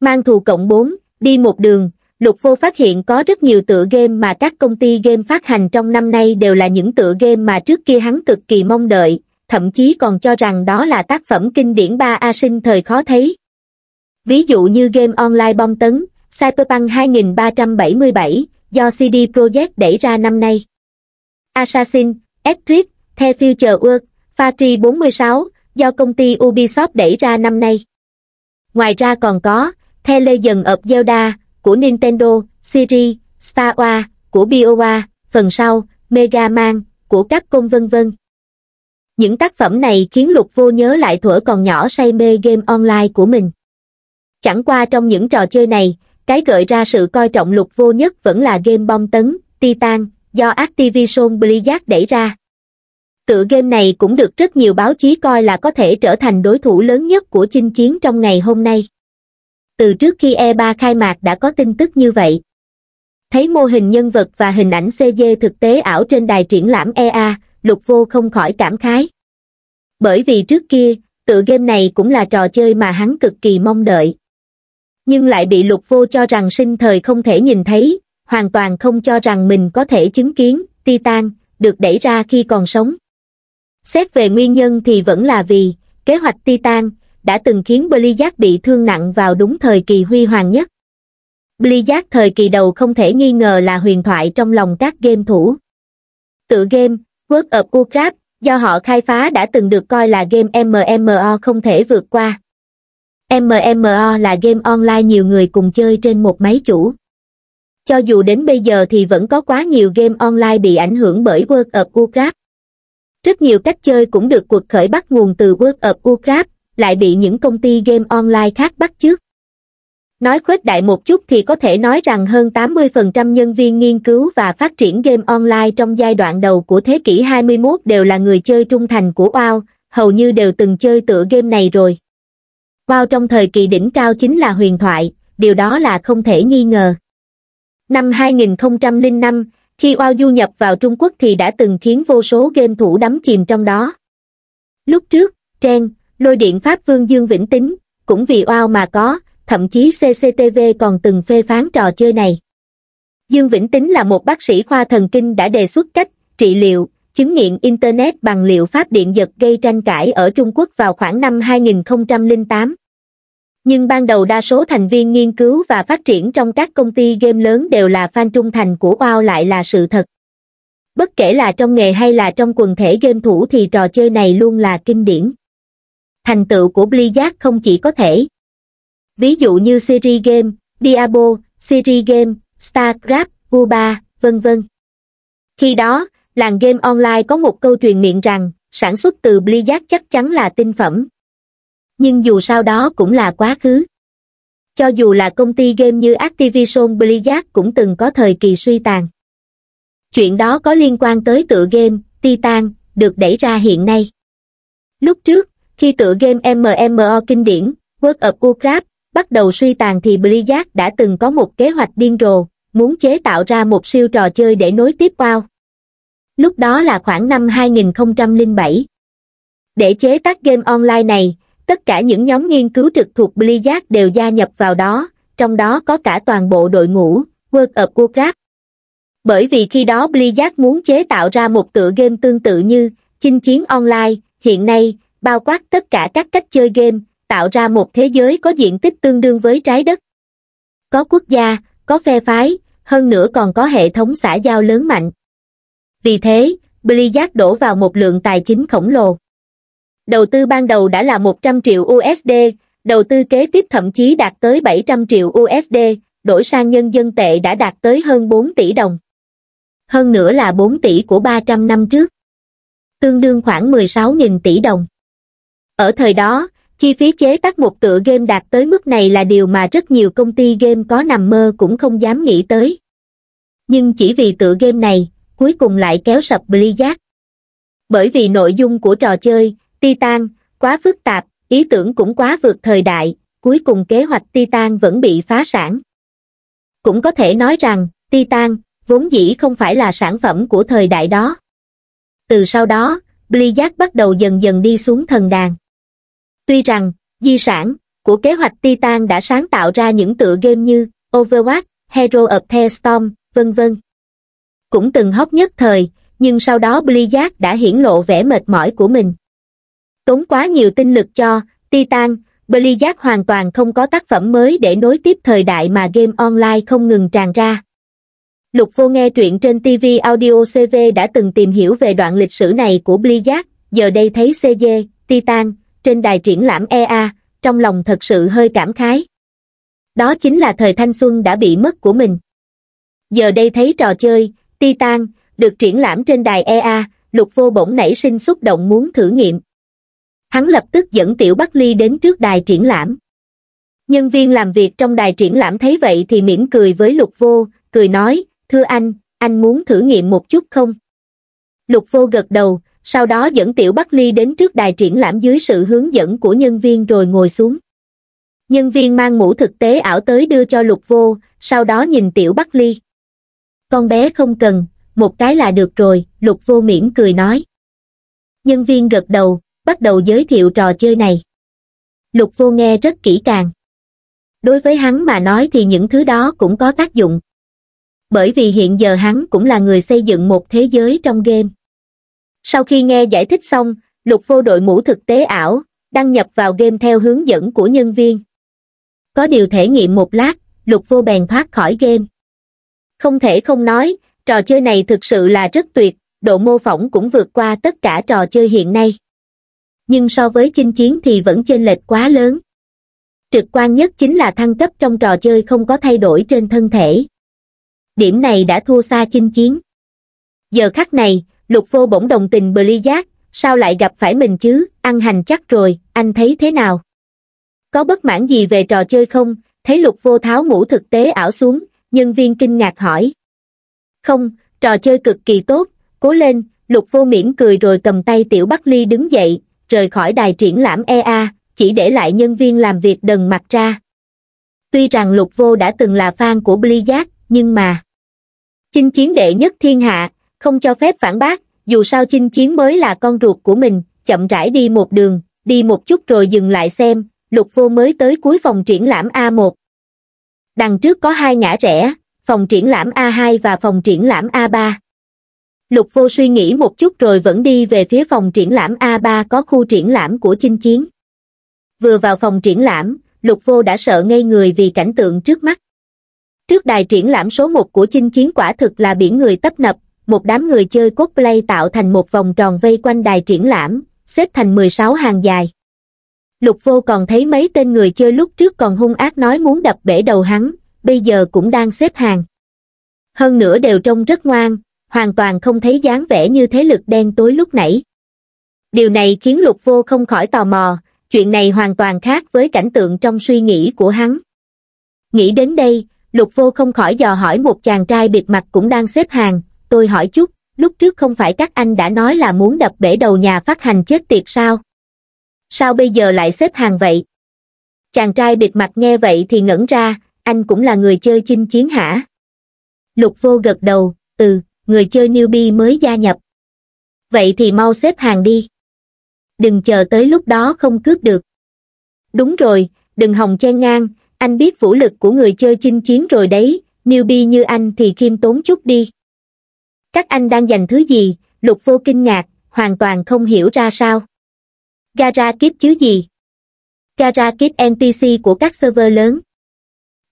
mang thù cộng 4, đi một đường, Lục Vô phát hiện có rất nhiều tựa game mà các công ty game phát hành trong năm nay đều là những tựa game mà trước kia hắn cực kỳ mong đợi, thậm chí còn cho rằng đó là tác phẩm kinh điển ba A sinh thời khó thấy. Ví dụ như game online bom tấn, Cyberpunk 2377, do CD Projekt đẩy ra năm nay. Assassin, Etrip, The Future World, Fatri 46, do công ty Ubisoft đẩy ra năm nay. Ngoài ra còn có The Legend of Zelda của Nintendo, Siri, Star Wars của BioWare, phần sau Mega Man của công vân vân những tác phẩm này khiến lục vô nhớ lại thuở còn nhỏ say mê game online của mình. Chẳng qua trong những trò chơi này, cái gợi ra sự coi trọng lục vô nhất vẫn là game bom tấn, Titan, do Activision Blizzard đẩy ra. Tựa game này cũng được rất nhiều báo chí coi là có thể trở thành đối thủ lớn nhất của chinh chiến trong ngày hôm nay. Từ trước khi E3 khai mạc đã có tin tức như vậy. Thấy mô hình nhân vật và hình ảnh CG thực tế ảo trên đài triển lãm EA, lục vô không khỏi cảm khái. Bởi vì trước kia, tự game này cũng là trò chơi mà hắn cực kỳ mong đợi. Nhưng lại bị lục vô cho rằng sinh thời không thể nhìn thấy, hoàn toàn không cho rằng mình có thể chứng kiến, Titan, được đẩy ra khi còn sống. Xét về nguyên nhân thì vẫn là vì, kế hoạch Titan, đã từng khiến Blizzard bị thương nặng vào đúng thời kỳ huy hoàng nhất. Blizzard thời kỳ đầu không thể nghi ngờ là huyền thoại trong lòng các game thủ. tự game, World of Warcraft, do họ khai phá đã từng được coi là game MMO không thể vượt qua. MMO là game online nhiều người cùng chơi trên một máy chủ. Cho dù đến bây giờ thì vẫn có quá nhiều game online bị ảnh hưởng bởi World of Warcraft. Rất nhiều cách chơi cũng được cuộc khởi bắt nguồn từ World of Warcraft, lại bị những công ty game online khác bắt chước. Nói khuếch đại một chút thì có thể nói rằng hơn 80% nhân viên nghiên cứu và phát triển game online trong giai đoạn đầu của thế kỷ 21 đều là người chơi trung thành của WoW, hầu như đều từng chơi tựa game này rồi. WoW trong thời kỳ đỉnh cao chính là huyền thoại, điều đó là không thể nghi ngờ. Năm 2005, khi WoW du nhập vào Trung Quốc thì đã từng khiến vô số game thủ đắm chìm trong đó. Lúc trước, Trang, Lôi Điện Pháp Vương Dương Vĩnh Tính, cũng vì WoW mà có, thậm chí CCTV còn từng phê phán trò chơi này. Dương Vĩnh Tính là một bác sĩ khoa thần kinh đã đề xuất cách trị liệu, chứng nghiện Internet bằng liệu pháp điện giật gây tranh cãi ở Trung Quốc vào khoảng năm 2008. Nhưng ban đầu đa số thành viên nghiên cứu và phát triển trong các công ty game lớn đều là fan trung thành của WoW lại là sự thật. Bất kể là trong nghề hay là trong quần thể game thủ thì trò chơi này luôn là kinh điển. Thành tựu của Blizzard không chỉ có thể ví dụ như series Game, Diablo, series Game, StarCraft, UBA, vân vân. Khi đó, làng game online có một câu truyền miệng rằng sản xuất từ Blizzard chắc chắn là tinh phẩm. Nhưng dù sao đó cũng là quá khứ. Cho dù là công ty game như Activision Blizzard cũng từng có thời kỳ suy tàn. Chuyện đó có liên quan tới tựa game Titan được đẩy ra hiện nay. Lúc trước, khi tựa game MMO kinh điển World of Warcraft bắt đầu suy tàn thì Blizzard đã từng có một kế hoạch điên rồ, muốn chế tạo ra một siêu trò chơi để nối tiếp WoW. Lúc đó là khoảng năm 2007. Để chế tác game online này, tất cả những nhóm nghiên cứu trực thuộc Blizzard đều gia nhập vào đó, trong đó có cả toàn bộ đội ngũ, World of Warcraft. Bởi vì khi đó Blizzard muốn chế tạo ra một tựa game tương tự như Chinh chiến online, hiện nay, bao quát tất cả các cách chơi game, tạo ra một thế giới có diện tích tương đương với trái đất. Có quốc gia, có phe phái, hơn nữa còn có hệ thống xã giao lớn mạnh. Vì thế, Blizzard đổ vào một lượng tài chính khổng lồ. Đầu tư ban đầu đã là 100 triệu USD, đầu tư kế tiếp thậm chí đạt tới 700 triệu USD, đổi sang nhân dân tệ đã đạt tới hơn 4 tỷ đồng. Hơn nữa là 4 tỷ của 300 năm trước. Tương đương khoảng 16.000 tỷ đồng. Ở thời đó, chi phí chế tác một tựa game đạt tới mức này là điều mà rất nhiều công ty game có nằm mơ cũng không dám nghĩ tới nhưng chỉ vì tựa game này cuối cùng lại kéo sập blizzard bởi vì nội dung của trò chơi titan quá phức tạp ý tưởng cũng quá vượt thời đại cuối cùng kế hoạch titan vẫn bị phá sản cũng có thể nói rằng titan vốn dĩ không phải là sản phẩm của thời đại đó từ sau đó blizzard bắt đầu dần dần đi xuống thần đàn Tuy rằng, di sản của kế hoạch Titan đã sáng tạo ra những tựa game như Overwatch, Hero of the Storm, vân vân. Cũng từng hốc nhất thời, nhưng sau đó Blizzard đã hiển lộ vẻ mệt mỏi của mình. Tốn quá nhiều tinh lực cho Titan, Blizzard hoàn toàn không có tác phẩm mới để nối tiếp thời đại mà game online không ngừng tràn ra. Lục vô nghe truyện trên TV Audio CV đã từng tìm hiểu về đoạn lịch sử này của Blizzard, giờ đây thấy CG, Titan, trên đài triển lãm EA, trong lòng thật sự hơi cảm khái. Đó chính là thời thanh xuân đã bị mất của mình. Giờ đây thấy trò chơi, Titan, được triển lãm trên đài EA, lục vô bỗng nảy sinh xúc động muốn thử nghiệm. Hắn lập tức dẫn Tiểu Bắc Ly đến trước đài triển lãm. Nhân viên làm việc trong đài triển lãm thấy vậy thì mỉm cười với lục vô, cười nói, thưa anh, anh muốn thử nghiệm một chút không? Lục vô gật đầu, sau đó dẫn Tiểu Bắc Ly đến trước đài triển lãm dưới sự hướng dẫn của nhân viên rồi ngồi xuống. Nhân viên mang mũ thực tế ảo tới đưa cho Lục Vô, sau đó nhìn Tiểu Bắc Ly. Con bé không cần, một cái là được rồi, Lục Vô mỉm cười nói. Nhân viên gật đầu, bắt đầu giới thiệu trò chơi này. Lục Vô nghe rất kỹ càng. Đối với hắn mà nói thì những thứ đó cũng có tác dụng. Bởi vì hiện giờ hắn cũng là người xây dựng một thế giới trong game sau khi nghe giải thích xong lục vô đội mũ thực tế ảo đăng nhập vào game theo hướng dẫn của nhân viên có điều thể nghiệm một lát lục vô bèn thoát khỏi game không thể không nói trò chơi này thực sự là rất tuyệt độ mô phỏng cũng vượt qua tất cả trò chơi hiện nay nhưng so với chinh chiến thì vẫn chênh lệch quá lớn trực quan nhất chính là thăng cấp trong trò chơi không có thay đổi trên thân thể điểm này đã thua xa chinh chiến giờ khắc này lục vô bỗng đồng tình bờ ly giác, sao lại gặp phải mình chứ, ăn hành chắc rồi, anh thấy thế nào? Có bất mãn gì về trò chơi không? Thấy lục vô tháo mũ thực tế ảo xuống, nhân viên kinh ngạc hỏi. Không, trò chơi cực kỳ tốt, cố lên, lục vô mỉm cười rồi cầm tay tiểu bắc ly đứng dậy, rời khỏi đài triển lãm EA, chỉ để lại nhân viên làm việc đần mặt ra. Tuy rằng lục vô đã từng là fan của Blizzard, nhưng mà... Chinh chiến đệ nhất thiên hạ, không cho phép phản bác dù sao chinh chiến mới là con ruột của mình chậm rãi đi một đường đi một chút rồi dừng lại xem lục vô mới tới cuối phòng triển lãm a một đằng trước có hai ngã rẽ phòng triển lãm a hai và phòng triển lãm a ba lục vô suy nghĩ một chút rồi vẫn đi về phía phòng triển lãm a ba có khu triển lãm của chinh chiến vừa vào phòng triển lãm lục vô đã sợ ngây người vì cảnh tượng trước mắt trước đài triển lãm số một của chinh chiến quả thực là biển người tấp nập một đám người chơi cốt play tạo thành một vòng tròn vây quanh đài triển lãm, xếp thành 16 hàng dài. Lục vô còn thấy mấy tên người chơi lúc trước còn hung ác nói muốn đập bể đầu hắn, bây giờ cũng đang xếp hàng. Hơn nữa đều trông rất ngoan, hoàn toàn không thấy dáng vẻ như thế lực đen tối lúc nãy. Điều này khiến lục vô không khỏi tò mò, chuyện này hoàn toàn khác với cảnh tượng trong suy nghĩ của hắn. Nghĩ đến đây, lục vô không khỏi dò hỏi một chàng trai biệt mặt cũng đang xếp hàng, tôi hỏi chút lúc trước không phải các anh đã nói là muốn đập bể đầu nhà phát hành chết tiệt sao sao bây giờ lại xếp hàng vậy chàng trai bịt mặt nghe vậy thì ngẩn ra anh cũng là người chơi chinh chiến hả lục vô gật đầu ừ người chơi newbie mới gia nhập vậy thì mau xếp hàng đi đừng chờ tới lúc đó không cướp được đúng rồi đừng hòng chen ngang anh biết vũ lực của người chơi chinh chiến rồi đấy newbie như anh thì khiêm tốn chút đi các anh đang giành thứ gì lục vô kinh ngạc hoàn toàn không hiểu ra sao gara kiếp chứ gì gara kiếp npc của các server lớn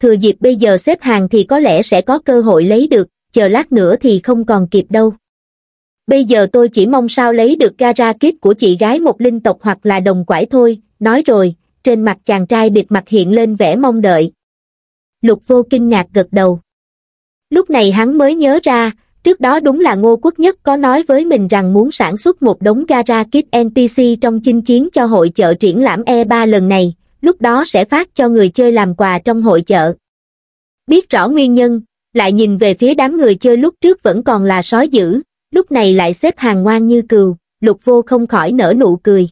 thừa dịp bây giờ xếp hàng thì có lẽ sẽ có cơ hội lấy được chờ lát nữa thì không còn kịp đâu bây giờ tôi chỉ mong sao lấy được gara kiếp của chị gái một linh tộc hoặc là đồng quải thôi nói rồi trên mặt chàng trai bịt mặt hiện lên vẻ mong đợi lục vô kinh ngạc gật đầu lúc này hắn mới nhớ ra Trước đó đúng là Ngô Quốc Nhất có nói với mình rằng muốn sản xuất một đống gara kit NPC trong chinh chiến cho hội chợ triển lãm E3 lần này, lúc đó sẽ phát cho người chơi làm quà trong hội chợ. Biết rõ nguyên nhân, lại nhìn về phía đám người chơi lúc trước vẫn còn là sói dữ, lúc này lại xếp hàng ngoan như cừu, lục vô không khỏi nở nụ cười.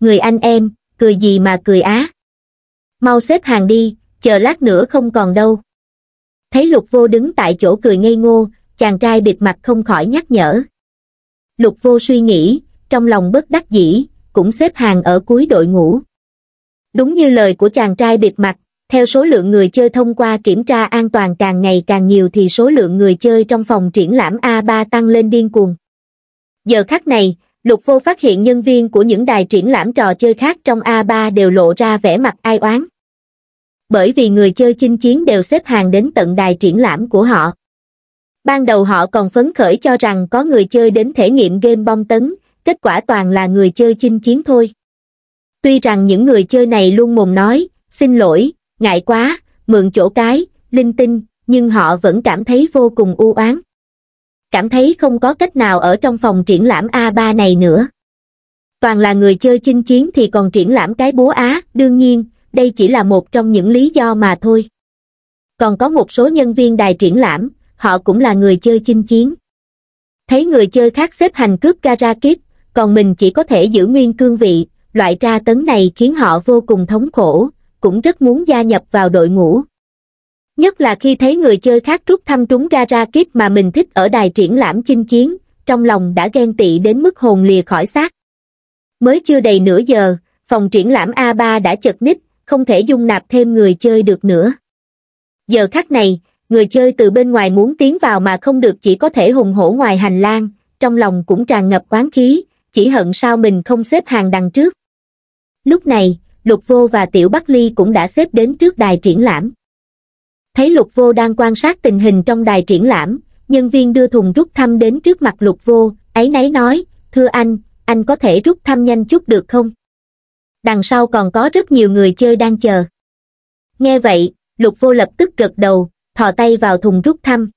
Người anh em, cười gì mà cười á? Mau xếp hàng đi, chờ lát nữa không còn đâu. Thấy lục vô đứng tại chỗ cười ngây ngô, chàng trai bịt mặt không khỏi nhắc nhở. Lục vô suy nghĩ, trong lòng bất đắc dĩ, cũng xếp hàng ở cuối đội ngũ. Đúng như lời của chàng trai bịt mặt, theo số lượng người chơi thông qua kiểm tra an toàn càng ngày càng nhiều thì số lượng người chơi trong phòng triển lãm A3 tăng lên điên cuồng. Giờ khắc này, Lục Vô phát hiện nhân viên của những đài triển lãm trò chơi khác trong A3 đều lộ ra vẻ mặt ai oán. Bởi vì người chơi chinh chiến đều xếp hàng đến tận đài triển lãm của họ ban đầu họ còn phấn khởi cho rằng có người chơi đến thể nghiệm game bom tấn kết quả toàn là người chơi chinh chiến thôi tuy rằng những người chơi này luôn mồm nói xin lỗi ngại quá mượn chỗ cái linh tinh nhưng họ vẫn cảm thấy vô cùng u oán cảm thấy không có cách nào ở trong phòng triển lãm a 3 này nữa toàn là người chơi chinh chiến thì còn triển lãm cái búa á đương nhiên đây chỉ là một trong những lý do mà thôi còn có một số nhân viên đài triển lãm họ cũng là người chơi chinh chiến thấy người chơi khác xếp hành cướp gara kiếp còn mình chỉ có thể giữ nguyên cương vị loại tra tấn này khiến họ vô cùng thống khổ cũng rất muốn gia nhập vào đội ngũ nhất là khi thấy người chơi khác rút thăm trúng gara kiếp mà mình thích ở đài triển lãm chinh chiến trong lòng đã ghen tị đến mức hồn lìa khỏi xác mới chưa đầy nửa giờ phòng triển lãm a 3 đã chật ních không thể dung nạp thêm người chơi được nữa giờ khắc này người chơi từ bên ngoài muốn tiến vào mà không được chỉ có thể hùng hổ ngoài hành lang, trong lòng cũng tràn ngập oán khí, chỉ hận sao mình không xếp hàng đằng trước. Lúc này, Lục Vô và Tiểu Bắc Ly cũng đã xếp đến trước đài triển lãm. Thấy Lục Vô đang quan sát tình hình trong đài triển lãm, nhân viên đưa thùng rút thăm đến trước mặt Lục Vô, ấy nấy nói, thưa anh, anh có thể rút thăm nhanh chút được không? Đằng sau còn có rất nhiều người chơi đang chờ. Nghe vậy, Lục Vô lập tức gật đầu, thò tay vào thùng rút thăm.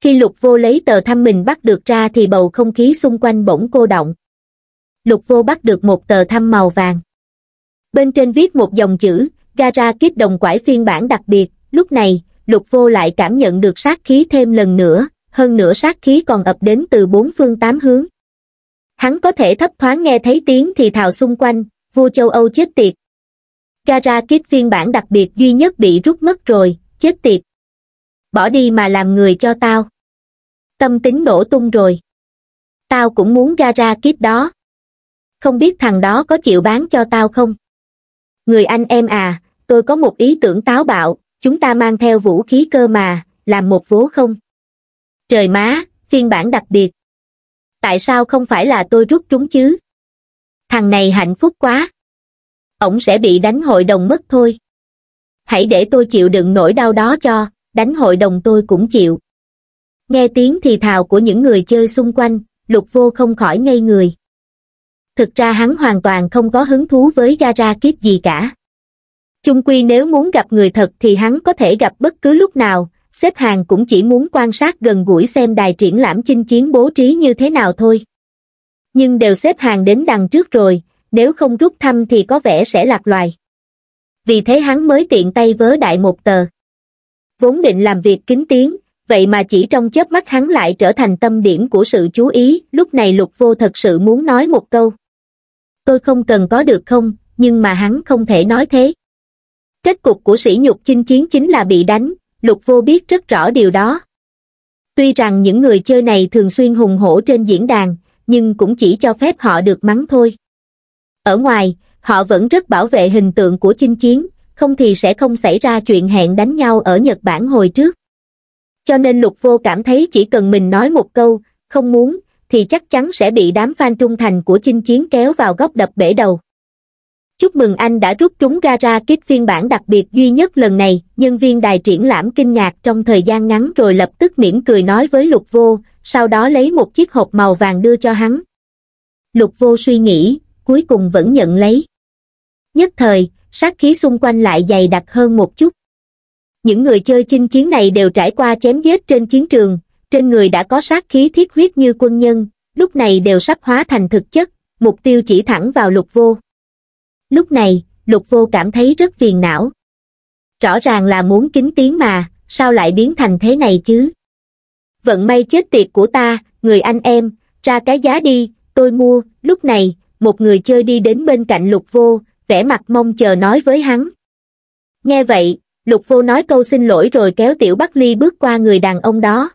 Khi lục vô lấy tờ thăm mình bắt được ra thì bầu không khí xung quanh bỗng cô động. Lục vô bắt được một tờ thăm màu vàng. Bên trên viết một dòng chữ, gara kiếp đồng quải phiên bản đặc biệt, lúc này, lục vô lại cảm nhận được sát khí thêm lần nữa, hơn nữa sát khí còn ập đến từ bốn phương tám hướng. Hắn có thể thấp thoáng nghe thấy tiếng thì thào xung quanh, vua châu Âu chết tiệt. Gara kiếp phiên bản đặc biệt duy nhất bị rút mất rồi, chết tiệt bỏ đi mà làm người cho tao. Tâm tính đổ tung rồi. Tao cũng muốn ra ra kiếp đó. Không biết thằng đó có chịu bán cho tao không? Người anh em à, tôi có một ý tưởng táo bạo, chúng ta mang theo vũ khí cơ mà, làm một vố không? Trời má, phiên bản đặc biệt. Tại sao không phải là tôi rút chúng chứ? Thằng này hạnh phúc quá. Ổng sẽ bị đánh hội đồng mất thôi. Hãy để tôi chịu đựng nỗi đau đó cho, đánh hội đồng tôi cũng chịu. Nghe tiếng thì thào của những người chơi xung quanh, lục vô không khỏi ngây người. Thực ra hắn hoàn toàn không có hứng thú với gara kiếp gì cả. Chung quy nếu muốn gặp người thật thì hắn có thể gặp bất cứ lúc nào, xếp hàng cũng chỉ muốn quan sát gần gũi xem đài triển lãm chinh chiến bố trí như thế nào thôi. Nhưng đều xếp hàng đến đằng trước rồi, nếu không rút thăm thì có vẻ sẽ lạc loài. Vì thế hắn mới tiện tay vớ đại một tờ vốn định làm việc kín tiếng vậy mà chỉ trong chớp mắt hắn lại trở thành tâm điểm của sự chú ý lúc này lục vô thật sự muốn nói một câu tôi không cần có được không nhưng mà hắn không thể nói thế kết cục của sĩ nhục chinh chiến chính là bị đánh lục vô biết rất rõ điều đó tuy rằng những người chơi này thường xuyên hùng hổ trên diễn đàn nhưng cũng chỉ cho phép họ được mắng thôi ở ngoài họ vẫn rất bảo vệ hình tượng của chinh chiến không thì sẽ không xảy ra chuyện hẹn đánh nhau ở Nhật Bản hồi trước. Cho nên Lục Vô cảm thấy chỉ cần mình nói một câu, không muốn, thì chắc chắn sẽ bị đám fan trung thành của chinh chiến kéo vào góc đập bể đầu. Chúc mừng anh đã rút trúng gara kit phiên bản đặc biệt duy nhất lần này, nhân viên đài triển lãm kinh ngạc trong thời gian ngắn rồi lập tức mỉm cười nói với Lục Vô, sau đó lấy một chiếc hộp màu vàng đưa cho hắn. Lục Vô suy nghĩ, cuối cùng vẫn nhận lấy. Nhất thời, sát khí xung quanh lại dày đặc hơn một chút những người chơi chinh chiến này đều trải qua chém giết trên chiến trường trên người đã có sát khí thiết huyết như quân nhân lúc này đều sắp hóa thành thực chất mục tiêu chỉ thẳng vào lục vô lúc này lục vô cảm thấy rất phiền não rõ ràng là muốn kính tiếng mà sao lại biến thành thế này chứ vận may chết tiệt của ta người anh em ra cái giá đi tôi mua lúc này một người chơi đi đến bên cạnh lục vô vẻ mặt mong chờ nói với hắn nghe vậy lục vô nói câu xin lỗi rồi kéo tiểu bắc ly bước qua người đàn ông đó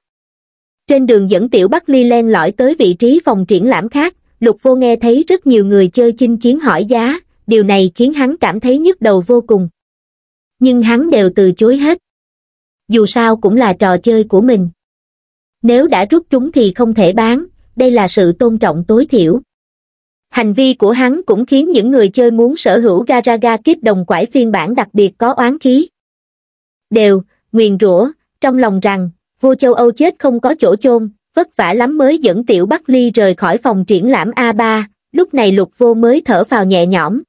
trên đường dẫn tiểu bắc ly len lỏi tới vị trí phòng triển lãm khác lục vô nghe thấy rất nhiều người chơi chinh chiến hỏi giá điều này khiến hắn cảm thấy nhức đầu vô cùng nhưng hắn đều từ chối hết dù sao cũng là trò chơi của mình nếu đã rút trúng thì không thể bán đây là sự tôn trọng tối thiểu Hành vi của hắn cũng khiến những người chơi muốn sở hữu Garaga kiếp đồng quải phiên bản đặc biệt có oán khí. Đều, nguyền rủa, trong lòng rằng, vua châu Âu chết không có chỗ chôn, vất vả lắm mới dẫn tiểu Bắc Ly rời khỏi phòng triển lãm A3, lúc này lục vô mới thở vào nhẹ nhõm.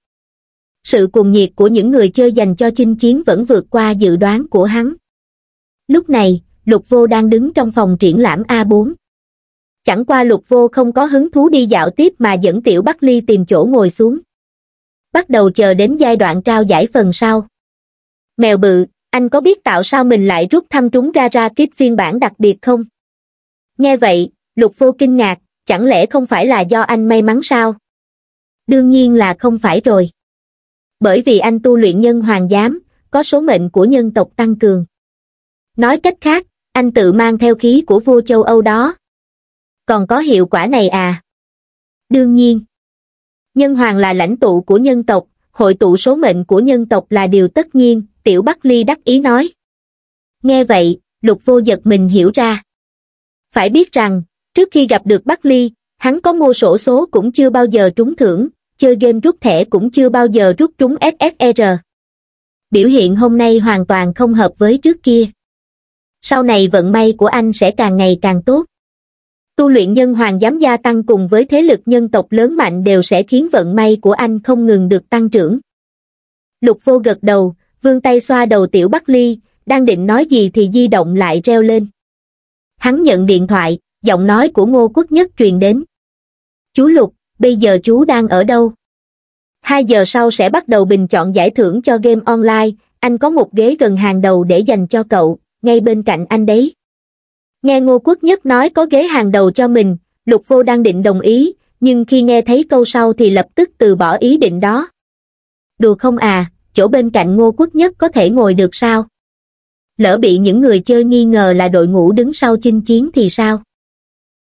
Sự cuồng nhiệt của những người chơi dành cho chinh chiến vẫn vượt qua dự đoán của hắn. Lúc này, lục vô đang đứng trong phòng triển lãm A4 chẳng qua lục vô không có hứng thú đi dạo tiếp mà dẫn tiểu bắc ly tìm chỗ ngồi xuống bắt đầu chờ đến giai đoạn trao giải phần sau mèo bự anh có biết tạo sao mình lại rút thăm trúng gara kiếp phiên bản đặc biệt không nghe vậy lục vô kinh ngạc chẳng lẽ không phải là do anh may mắn sao đương nhiên là không phải rồi bởi vì anh tu luyện nhân hoàng giám có số mệnh của nhân tộc tăng cường nói cách khác anh tự mang theo khí của vua châu âu đó còn có hiệu quả này à đương nhiên nhân hoàng là lãnh tụ của nhân tộc hội tụ số mệnh của nhân tộc là điều tất nhiên tiểu bắc ly đắc ý nói nghe vậy lục vô giật mình hiểu ra phải biết rằng trước khi gặp được bắc ly hắn có mua sổ số cũng chưa bao giờ trúng thưởng chơi game rút thẻ cũng chưa bao giờ rút trúng ssr biểu hiện hôm nay hoàn toàn không hợp với trước kia sau này vận may của anh sẽ càng ngày càng tốt tu luyện nhân hoàng giám gia tăng cùng với thế lực nhân tộc lớn mạnh đều sẽ khiến vận may của anh không ngừng được tăng trưởng. Lục vô gật đầu, vương tay xoa đầu tiểu Bắc Ly, đang định nói gì thì di động lại reo lên. Hắn nhận điện thoại, giọng nói của Ngô Quốc Nhất truyền đến. Chú Lục, bây giờ chú đang ở đâu? Hai giờ sau sẽ bắt đầu bình chọn giải thưởng cho game online, anh có một ghế gần hàng đầu để dành cho cậu, ngay bên cạnh anh đấy. Nghe Ngô Quốc Nhất nói có ghế hàng đầu cho mình, Lục Vô đang định đồng ý, nhưng khi nghe thấy câu sau thì lập tức từ bỏ ý định đó. Đùa không à, chỗ bên cạnh Ngô Quốc Nhất có thể ngồi được sao? Lỡ bị những người chơi nghi ngờ là đội ngũ đứng sau chinh chiến thì sao?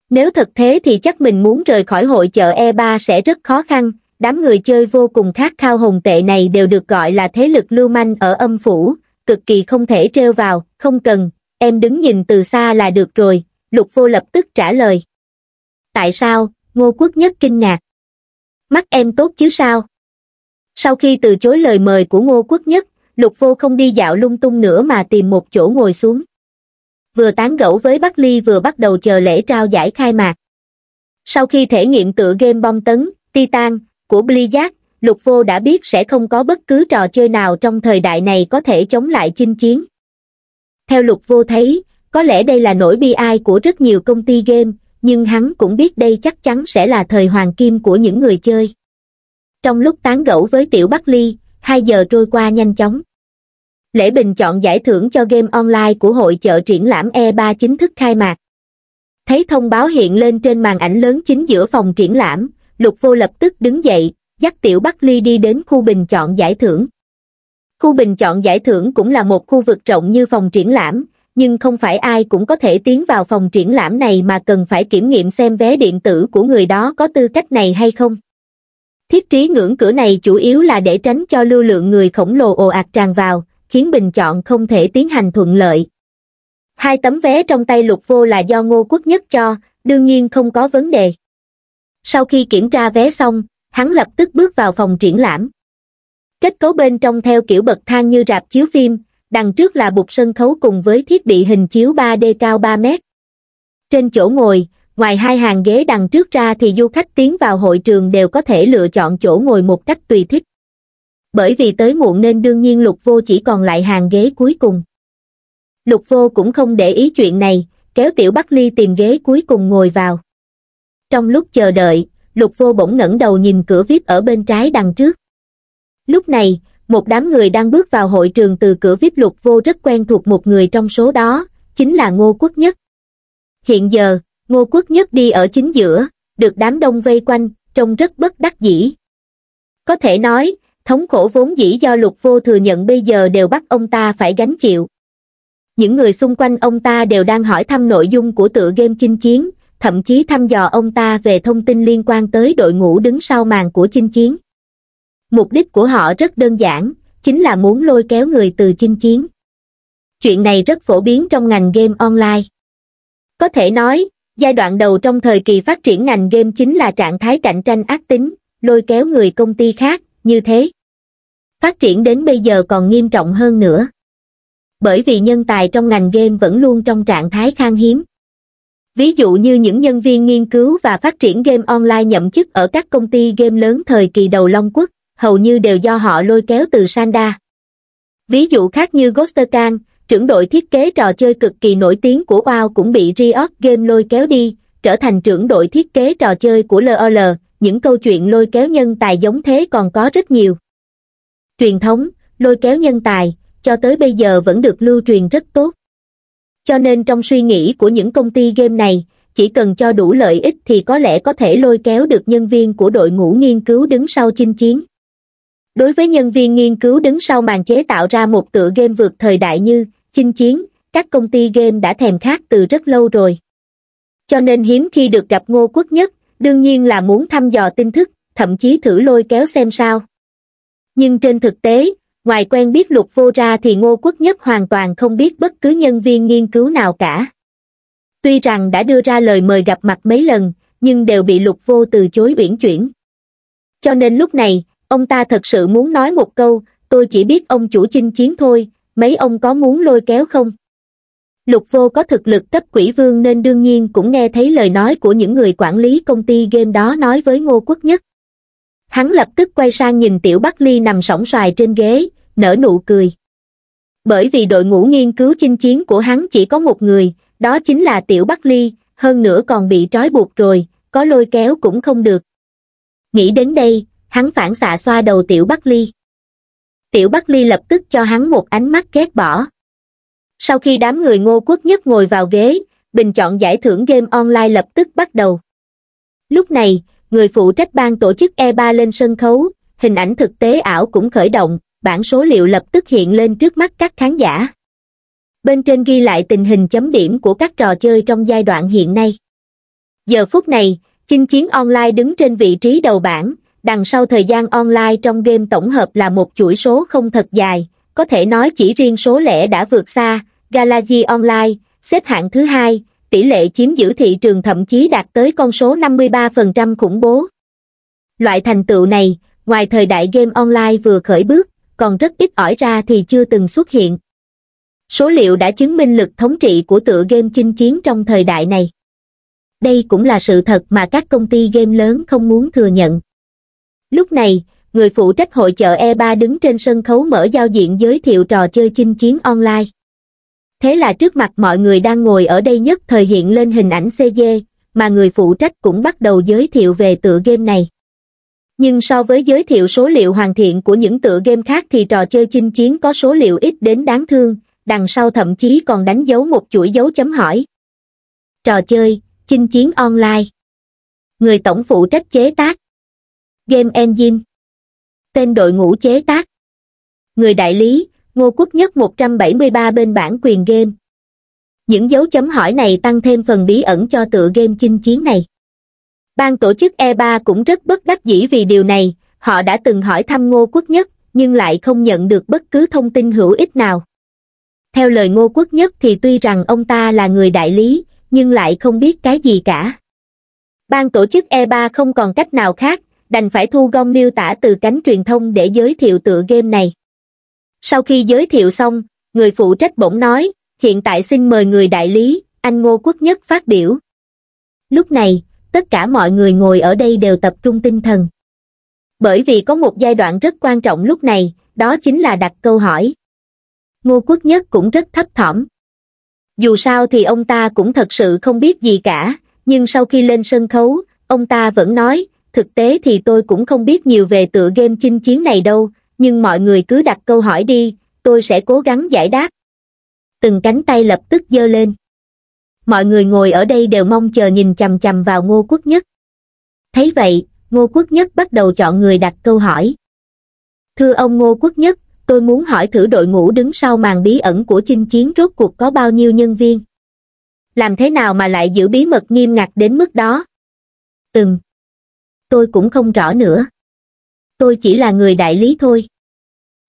Nếu thật thế thì chắc mình muốn rời khỏi hội chợ E3 sẽ rất khó khăn, đám người chơi vô cùng khát khao hồng tệ này đều được gọi là thế lực lưu manh ở âm phủ, cực kỳ không thể treo vào, không cần, em đứng nhìn từ xa là được rồi, lục vô lập tức trả lời. Tại sao, ngô quốc nhất kinh ngạc. Mắt em tốt chứ sao? Sau khi từ chối lời mời của ngô quốc nhất, lục vô không đi dạo lung tung nữa mà tìm một chỗ ngồi xuống. Vừa tán gẫu với Bắc Ly vừa bắt đầu chờ lễ trao giải khai mạc. Sau khi thể nghiệm tựa game bom tấn, Titan, của Blizzard, Lục Vô đã biết sẽ không có bất cứ trò chơi nào trong thời đại này có thể chống lại chinh chiến. Theo lục vô thấy, có lẽ đây là nỗi bi ai của rất nhiều công ty game, nhưng hắn cũng biết đây chắc chắn sẽ là thời hoàng kim của những người chơi. Trong lúc tán gẫu với Tiểu Bắc Ly, 2 giờ trôi qua nhanh chóng. Lễ bình chọn giải thưởng cho game online của hội chợ triển lãm E3 chính thức khai mạc. Thấy thông báo hiện lên trên màn ảnh lớn chính giữa phòng triển lãm, Lục Vô lập tức đứng dậy, dắt Tiểu Bắc Ly đi đến khu bình chọn giải thưởng. Khu bình chọn giải thưởng cũng là một khu vực rộng như phòng triển lãm, nhưng không phải ai cũng có thể tiến vào phòng triển lãm này mà cần phải kiểm nghiệm xem vé điện tử của người đó có tư cách này hay không. Thiết trí ngưỡng cửa này chủ yếu là để tránh cho lưu lượng người khổng lồ ồ ạt tràn vào, khiến bình chọn không thể tiến hành thuận lợi. Hai tấm vé trong tay lục vô là do ngô quốc nhất cho, đương nhiên không có vấn đề. Sau khi kiểm tra vé xong, hắn lập tức bước vào phòng triển lãm kết cấu bên trong theo kiểu bậc thang như rạp chiếu phim đằng trước là bục sân khấu cùng với thiết bị hình chiếu 3D cao 3 mét. Trên chỗ ngồi, ngoài hai hàng ghế đằng trước ra thì du khách tiến vào hội trường đều có thể lựa chọn chỗ ngồi một cách tùy thích. Bởi vì tới muộn nên đương nhiên Lục Vô chỉ còn lại hàng ghế cuối cùng. Lục Vô cũng không để ý chuyện này, kéo Tiểu Bắc Ly tìm ghế cuối cùng ngồi vào. Trong lúc chờ đợi, Lục Vô bỗng ngẩng đầu nhìn cửa VIP ở bên trái đằng trước lúc này một đám người đang bước vào hội trường từ cửa vip lục vô rất quen thuộc một người trong số đó chính là ngô quốc nhất hiện giờ ngô quốc nhất đi ở chính giữa được đám đông vây quanh trông rất bất đắc dĩ có thể nói thống khổ vốn dĩ do lục vô thừa nhận bây giờ đều bắt ông ta phải gánh chịu những người xung quanh ông ta đều đang hỏi thăm nội dung của tựa game chinh chiến thậm chí thăm dò ông ta về thông tin liên quan tới đội ngũ đứng sau màn của chinh chiến mục đích của họ rất đơn giản chính là muốn lôi kéo người từ chinh chiến chuyện này rất phổ biến trong ngành game online có thể nói giai đoạn đầu trong thời kỳ phát triển ngành game chính là trạng thái cạnh tranh ác tính lôi kéo người công ty khác như thế phát triển đến bây giờ còn nghiêm trọng hơn nữa bởi vì nhân tài trong ngành game vẫn luôn trong trạng thái khan hiếm ví dụ như những nhân viên nghiên cứu và phát triển game online nhậm chức ở các công ty game lớn thời kỳ đầu long quốc hầu như đều do họ lôi kéo từ Sanda. Ví dụ khác như Gosterkan, trưởng đội thiết kế trò chơi cực kỳ nổi tiếng của WoW cũng bị Riot Game lôi kéo đi, trở thành trưởng đội thiết kế trò chơi của LOL, những câu chuyện lôi kéo nhân tài giống thế còn có rất nhiều. Truyền thống, lôi kéo nhân tài, cho tới bây giờ vẫn được lưu truyền rất tốt. Cho nên trong suy nghĩ của những công ty game này, chỉ cần cho đủ lợi ích thì có lẽ có thể lôi kéo được nhân viên của đội ngũ nghiên cứu đứng sau chinh chiến đối với nhân viên nghiên cứu đứng sau màn chế tạo ra một tựa game vượt thời đại như chinh chiến các công ty game đã thèm khát từ rất lâu rồi cho nên hiếm khi được gặp ngô quốc nhất đương nhiên là muốn thăm dò tin thức thậm chí thử lôi kéo xem sao nhưng trên thực tế ngoài quen biết lục vô ra thì ngô quốc nhất hoàn toàn không biết bất cứ nhân viên nghiên cứu nào cả tuy rằng đã đưa ra lời mời gặp mặt mấy lần nhưng đều bị lục vô từ chối uyển chuyển cho nên lúc này ông ta thật sự muốn nói một câu tôi chỉ biết ông chủ chinh chiến thôi mấy ông có muốn lôi kéo không lục vô có thực lực cấp quỷ vương nên đương nhiên cũng nghe thấy lời nói của những người quản lý công ty game đó nói với ngô quốc nhất hắn lập tức quay sang nhìn tiểu bắc ly nằm sóng xoài trên ghế nở nụ cười bởi vì đội ngũ nghiên cứu chinh chiến của hắn chỉ có một người đó chính là tiểu bắc ly hơn nữa còn bị trói buộc rồi có lôi kéo cũng không được nghĩ đến đây hắn phản xạ xoa đầu tiểu bắc ly tiểu bắc ly lập tức cho hắn một ánh mắt ghét bỏ sau khi đám người ngô quốc nhất ngồi vào ghế bình chọn giải thưởng game online lập tức bắt đầu lúc này người phụ trách ban tổ chức e 3 lên sân khấu hình ảnh thực tế ảo cũng khởi động bản số liệu lập tức hiện lên trước mắt các khán giả bên trên ghi lại tình hình chấm điểm của các trò chơi trong giai đoạn hiện nay giờ phút này chinh chiến online đứng trên vị trí đầu bảng đằng sau thời gian online trong game tổng hợp là một chuỗi số không thật dài, có thể nói chỉ riêng số lẻ đã vượt xa, Galaxy Online, xếp hạng thứ hai, tỷ lệ chiếm giữ thị trường thậm chí đạt tới con số 53% khủng bố. Loại thành tựu này, ngoài thời đại game online vừa khởi bước, còn rất ít ỏi ra thì chưa từng xuất hiện. Số liệu đã chứng minh lực thống trị của tựa game chinh chiến trong thời đại này. Đây cũng là sự thật mà các công ty game lớn không muốn thừa nhận. Lúc này, người phụ trách hội chợ E3 đứng trên sân khấu mở giao diện giới thiệu trò chơi chinh chiến online. Thế là trước mặt mọi người đang ngồi ở đây nhất thời hiện lên hình ảnh CG, mà người phụ trách cũng bắt đầu giới thiệu về tựa game này. Nhưng so với giới thiệu số liệu hoàn thiện của những tựa game khác thì trò chơi chinh chiến có số liệu ít đến đáng thương, đằng sau thậm chí còn đánh dấu một chuỗi dấu chấm hỏi. Trò chơi, chinh chiến online. Người tổng phụ trách chế tác, Game Engine Tên đội ngũ chế tác Người đại lý, Ngô Quốc Nhất 173 bên bản quyền game Những dấu chấm hỏi này tăng thêm phần bí ẩn cho tựa game chinh chiến này. Ban tổ chức E3 cũng rất bất đắc dĩ vì điều này, họ đã từng hỏi thăm Ngô Quốc Nhất, nhưng lại không nhận được bất cứ thông tin hữu ích nào. Theo lời Ngô Quốc Nhất thì tuy rằng ông ta là người đại lý, nhưng lại không biết cái gì cả. Ban tổ chức E3 không còn cách nào khác đành phải thu gom miêu tả từ cánh truyền thông để giới thiệu tựa game này. Sau khi giới thiệu xong, người phụ trách bỗng nói, hiện tại xin mời người đại lý, anh Ngô Quốc Nhất phát biểu. Lúc này, tất cả mọi người ngồi ở đây đều tập trung tinh thần. Bởi vì có một giai đoạn rất quan trọng lúc này, đó chính là đặt câu hỏi. Ngô Quốc Nhất cũng rất thấp thỏm. Dù sao thì ông ta cũng thật sự không biết gì cả, nhưng sau khi lên sân khấu, ông ta vẫn nói, thực tế thì tôi cũng không biết nhiều về tựa game chinh chiến này đâu, nhưng mọi người cứ đặt câu hỏi đi, tôi sẽ cố gắng giải đáp. Từng cánh tay lập tức giơ lên. Mọi người ngồi ở đây đều mong chờ nhìn chằm chằm vào Ngô Quốc Nhất. Thấy vậy, Ngô Quốc Nhất bắt đầu chọn người đặt câu hỏi. Thưa ông Ngô Quốc Nhất, tôi muốn hỏi thử đội ngũ đứng sau màn bí ẩn của chinh chiến rốt cuộc có bao nhiêu nhân viên? Làm thế nào mà lại giữ bí mật nghiêm ngặt đến mức đó? Ừm, tôi cũng không rõ nữa. Tôi chỉ là người đại lý thôi.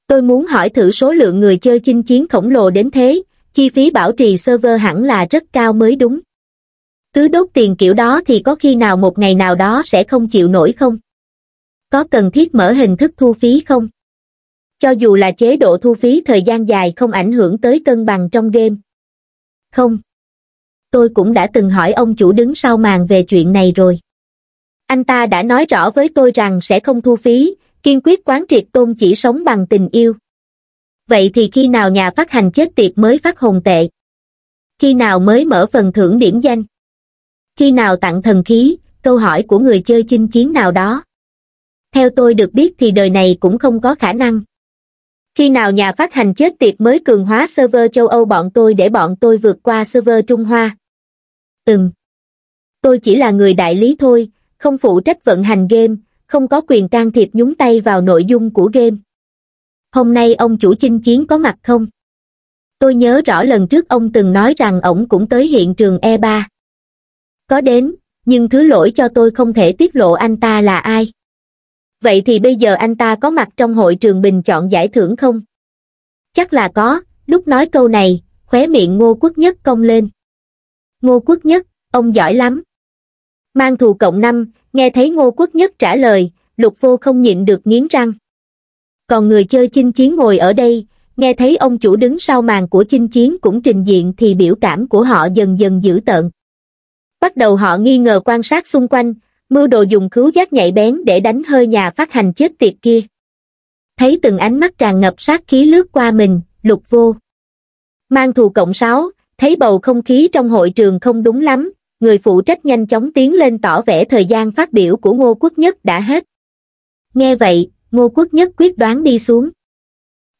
Tôi muốn hỏi thử số lượng người chơi chinh chiến khổng lồ đến thế, chi phí bảo trì server hẳn là rất cao mới đúng. Cứ đốt tiền kiểu đó thì có khi nào một ngày nào đó sẽ không chịu nổi không? Có cần thiết mở hình thức thu phí không? Cho dù là chế độ thu phí thời gian dài không ảnh hưởng tới cân bằng trong game. Không. Tôi cũng đã từng hỏi ông chủ đứng sau màn về chuyện này rồi anh ta đã nói rõ với tôi rằng sẽ không thu phí, kiên quyết quán triệt tôn chỉ sống bằng tình yêu. Vậy thì khi nào nhà phát hành chết tiệt mới phát hồn tệ? Khi nào mới mở phần thưởng điểm danh? Khi nào tặng thần khí, câu hỏi của người chơi chinh chiến nào đó? Theo tôi được biết thì đời này cũng không có khả năng. Khi nào nhà phát hành chết tiệt mới cường hóa server châu Âu bọn tôi để bọn tôi vượt qua server Trung Hoa? Từng. Tôi chỉ là người đại lý thôi, không phụ trách vận hành game, không có quyền can thiệp nhúng tay vào nội dung của game. Hôm nay ông chủ chinh chiến có mặt không? Tôi nhớ rõ lần trước ông từng nói rằng ổng cũng tới hiện trường E3. Có đến, nhưng thứ lỗi cho tôi không thể tiết lộ anh ta là ai. Vậy thì bây giờ anh ta có mặt trong hội trường bình chọn giải thưởng không? Chắc là có, lúc nói câu này, khóe miệng Ngô Quốc Nhất cong lên. Ngô Quốc Nhất, ông giỏi lắm, Mang thù cộng năm, nghe thấy Ngô Quốc Nhất trả lời, lục vô không nhịn được nghiến răng. Còn người chơi chinh chiến ngồi ở đây, nghe thấy ông chủ đứng sau màn của chinh chiến cũng trình diện thì biểu cảm của họ dần dần dữ tợn. Bắt đầu họ nghi ngờ quan sát xung quanh, mưu đồ dùng cứu giác nhạy bén để đánh hơi nhà phát hành chết tiệt kia. Thấy từng ánh mắt tràn ngập sát khí lướt qua mình, lục vô. Mang thù cộng 6, thấy bầu không khí trong hội trường không đúng lắm, người phụ trách nhanh chóng tiến lên tỏ vẻ thời gian phát biểu của Ngô Quốc Nhất đã hết. Nghe vậy, Ngô Quốc Nhất quyết đoán đi xuống.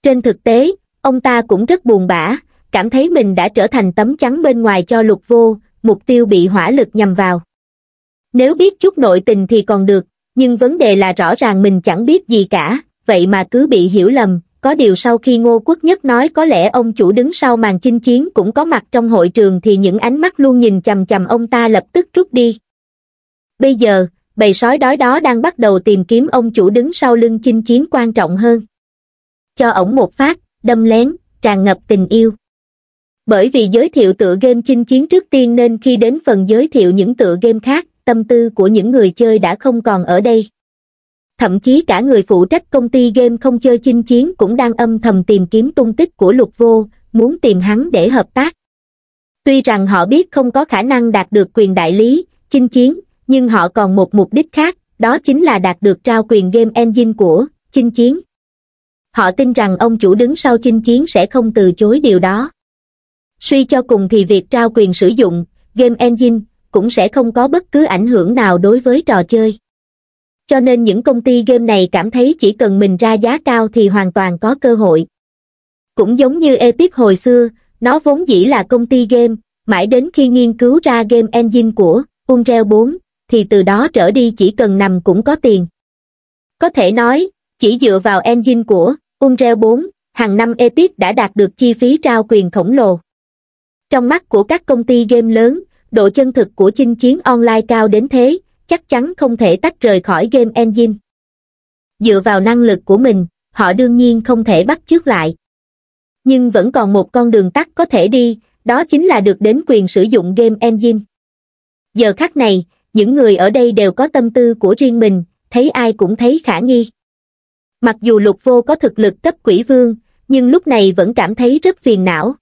Trên thực tế, ông ta cũng rất buồn bã, cảm thấy mình đã trở thành tấm chắn bên ngoài cho lục vô, mục tiêu bị hỏa lực nhằm vào. Nếu biết chút nội tình thì còn được, nhưng vấn đề là rõ ràng mình chẳng biết gì cả, vậy mà cứ bị hiểu lầm, có điều sau khi ngô quốc nhất nói có lẽ ông chủ đứng sau màn chinh chiến cũng có mặt trong hội trường thì những ánh mắt luôn nhìn chằm chằm ông ta lập tức rút đi bây giờ bầy sói đói đó đang bắt đầu tìm kiếm ông chủ đứng sau lưng chinh chiến quan trọng hơn cho ổng một phát đâm lén tràn ngập tình yêu bởi vì giới thiệu tựa game chinh chiến trước tiên nên khi đến phần giới thiệu những tựa game khác tâm tư của những người chơi đã không còn ở đây thậm chí cả người phụ trách công ty game không chơi chinh chiến cũng đang âm thầm tìm kiếm tung tích của lục vô, muốn tìm hắn để hợp tác. Tuy rằng họ biết không có khả năng đạt được quyền đại lý, chinh chiến, nhưng họ còn một mục đích khác, đó chính là đạt được trao quyền game engine của chinh chiến. Họ tin rằng ông chủ đứng sau chinh chiến sẽ không từ chối điều đó. Suy cho cùng thì việc trao quyền sử dụng, game engine, cũng sẽ không có bất cứ ảnh hưởng nào đối với trò chơi cho nên những công ty game này cảm thấy chỉ cần mình ra giá cao thì hoàn toàn có cơ hội. Cũng giống như Epic hồi xưa, nó vốn dĩ là công ty game, mãi đến khi nghiên cứu ra game engine của Unreal 4, thì từ đó trở đi chỉ cần nằm cũng có tiền. Có thể nói, chỉ dựa vào engine của Unreal 4, hàng năm Epic đã đạt được chi phí trao quyền khổng lồ. Trong mắt của các công ty game lớn, độ chân thực của chinh chiến online cao đến thế, chắc chắn không thể tách rời khỏi game engine. Dựa vào năng lực của mình, họ đương nhiên không thể bắt trước lại. Nhưng vẫn còn một con đường tắt có thể đi, đó chính là được đến quyền sử dụng game engine. Giờ khắc này, những người ở đây đều có tâm tư của riêng mình, thấy ai cũng thấy khả nghi. Mặc dù lục vô có thực lực cấp quỷ vương, nhưng lúc này vẫn cảm thấy rất phiền não.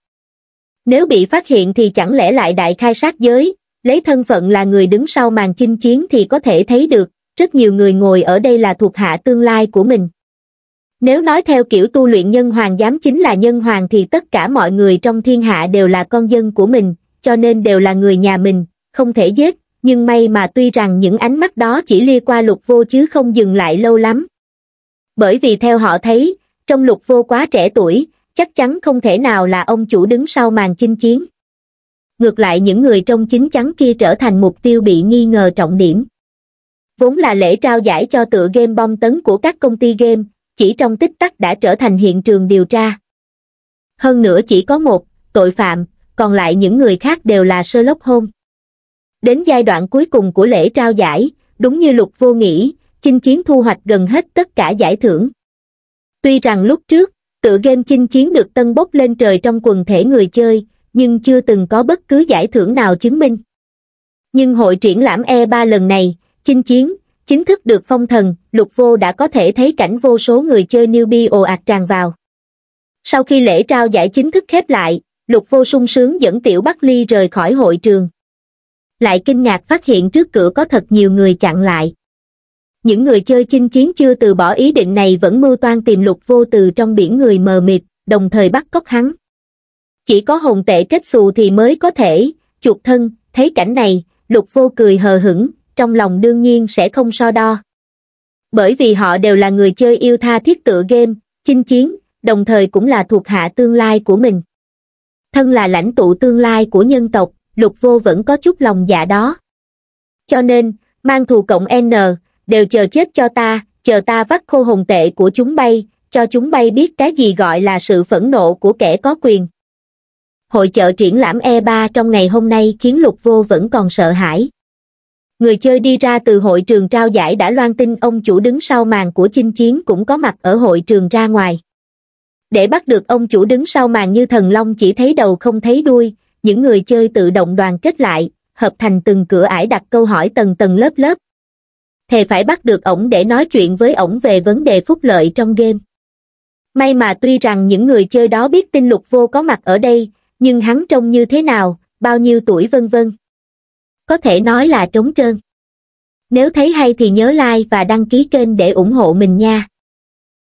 Nếu bị phát hiện thì chẳng lẽ lại đại khai sát giới, lấy thân phận là người đứng sau màn chinh chiến thì có thể thấy được, rất nhiều người ngồi ở đây là thuộc hạ tương lai của mình. Nếu nói theo kiểu tu luyện nhân hoàng giám chính là nhân hoàng thì tất cả mọi người trong thiên hạ đều là con dân của mình, cho nên đều là người nhà mình, không thể giết, nhưng may mà tuy rằng những ánh mắt đó chỉ lia qua lục vô chứ không dừng lại lâu lắm. Bởi vì theo họ thấy, trong lục vô quá trẻ tuổi, chắc chắn không thể nào là ông chủ đứng sau màn chinh chiến ngược lại những người trong chính chắn kia trở thành mục tiêu bị nghi ngờ trọng điểm. Vốn là lễ trao giải cho tựa game bom tấn của các công ty game, chỉ trong tích tắc đã trở thành hiện trường điều tra. Hơn nữa chỉ có một, tội phạm, còn lại những người khác đều là sơ lốc Holmes. Đến giai đoạn cuối cùng của lễ trao giải, đúng như lục vô nghĩ, chinh chiến thu hoạch gần hết tất cả giải thưởng. Tuy rằng lúc trước, tựa game chinh chiến được tân bốc lên trời trong quần thể người chơi, nhưng chưa từng có bất cứ giải thưởng nào chứng minh. Nhưng hội triển lãm E3 lần này, chinh chiến, chính thức được phong thần, lục vô đã có thể thấy cảnh vô số người chơi newbie ồ ạt tràn vào. Sau khi lễ trao giải chính thức khép lại, lục vô sung sướng dẫn tiểu Bắc Ly rời khỏi hội trường. Lại kinh ngạc phát hiện trước cửa có thật nhiều người chặn lại. Những người chơi chinh chiến chưa từ bỏ ý định này vẫn mưu toan tìm lục vô từ trong biển người mờ mịt, đồng thời bắt cóc hắn. Chỉ có hồn tệ kết xù thì mới có thể, chuột thân, thấy cảnh này, lục vô cười hờ hững, trong lòng đương nhiên sẽ không so đo. Bởi vì họ đều là người chơi yêu tha thiết tựa game, chinh chiến, đồng thời cũng là thuộc hạ tương lai của mình. Thân là lãnh tụ tương lai của nhân tộc, lục vô vẫn có chút lòng dạ đó. Cho nên, mang thù cộng N, đều chờ chết cho ta, chờ ta vắt khô hồn tệ của chúng bay, cho chúng bay biết cái gì gọi là sự phẫn nộ của kẻ có quyền hội chợ triển lãm E3 trong ngày hôm nay khiến Lục Vô vẫn còn sợ hãi. Người chơi đi ra từ hội trường trao giải đã loan tin ông chủ đứng sau màn của chinh chiến cũng có mặt ở hội trường ra ngoài. Để bắt được ông chủ đứng sau màn như thần long chỉ thấy đầu không thấy đuôi, những người chơi tự động đoàn kết lại, hợp thành từng cửa ải đặt câu hỏi tầng tầng lớp lớp. Thề phải bắt được ổng để nói chuyện với ổng về vấn đề phúc lợi trong game. May mà tuy rằng những người chơi đó biết tin lục vô có mặt ở đây, nhưng hắn trông như thế nào, bao nhiêu tuổi vân vân. Có thể nói là trống trơn. Nếu thấy hay thì nhớ like và đăng ký kênh để ủng hộ mình nha.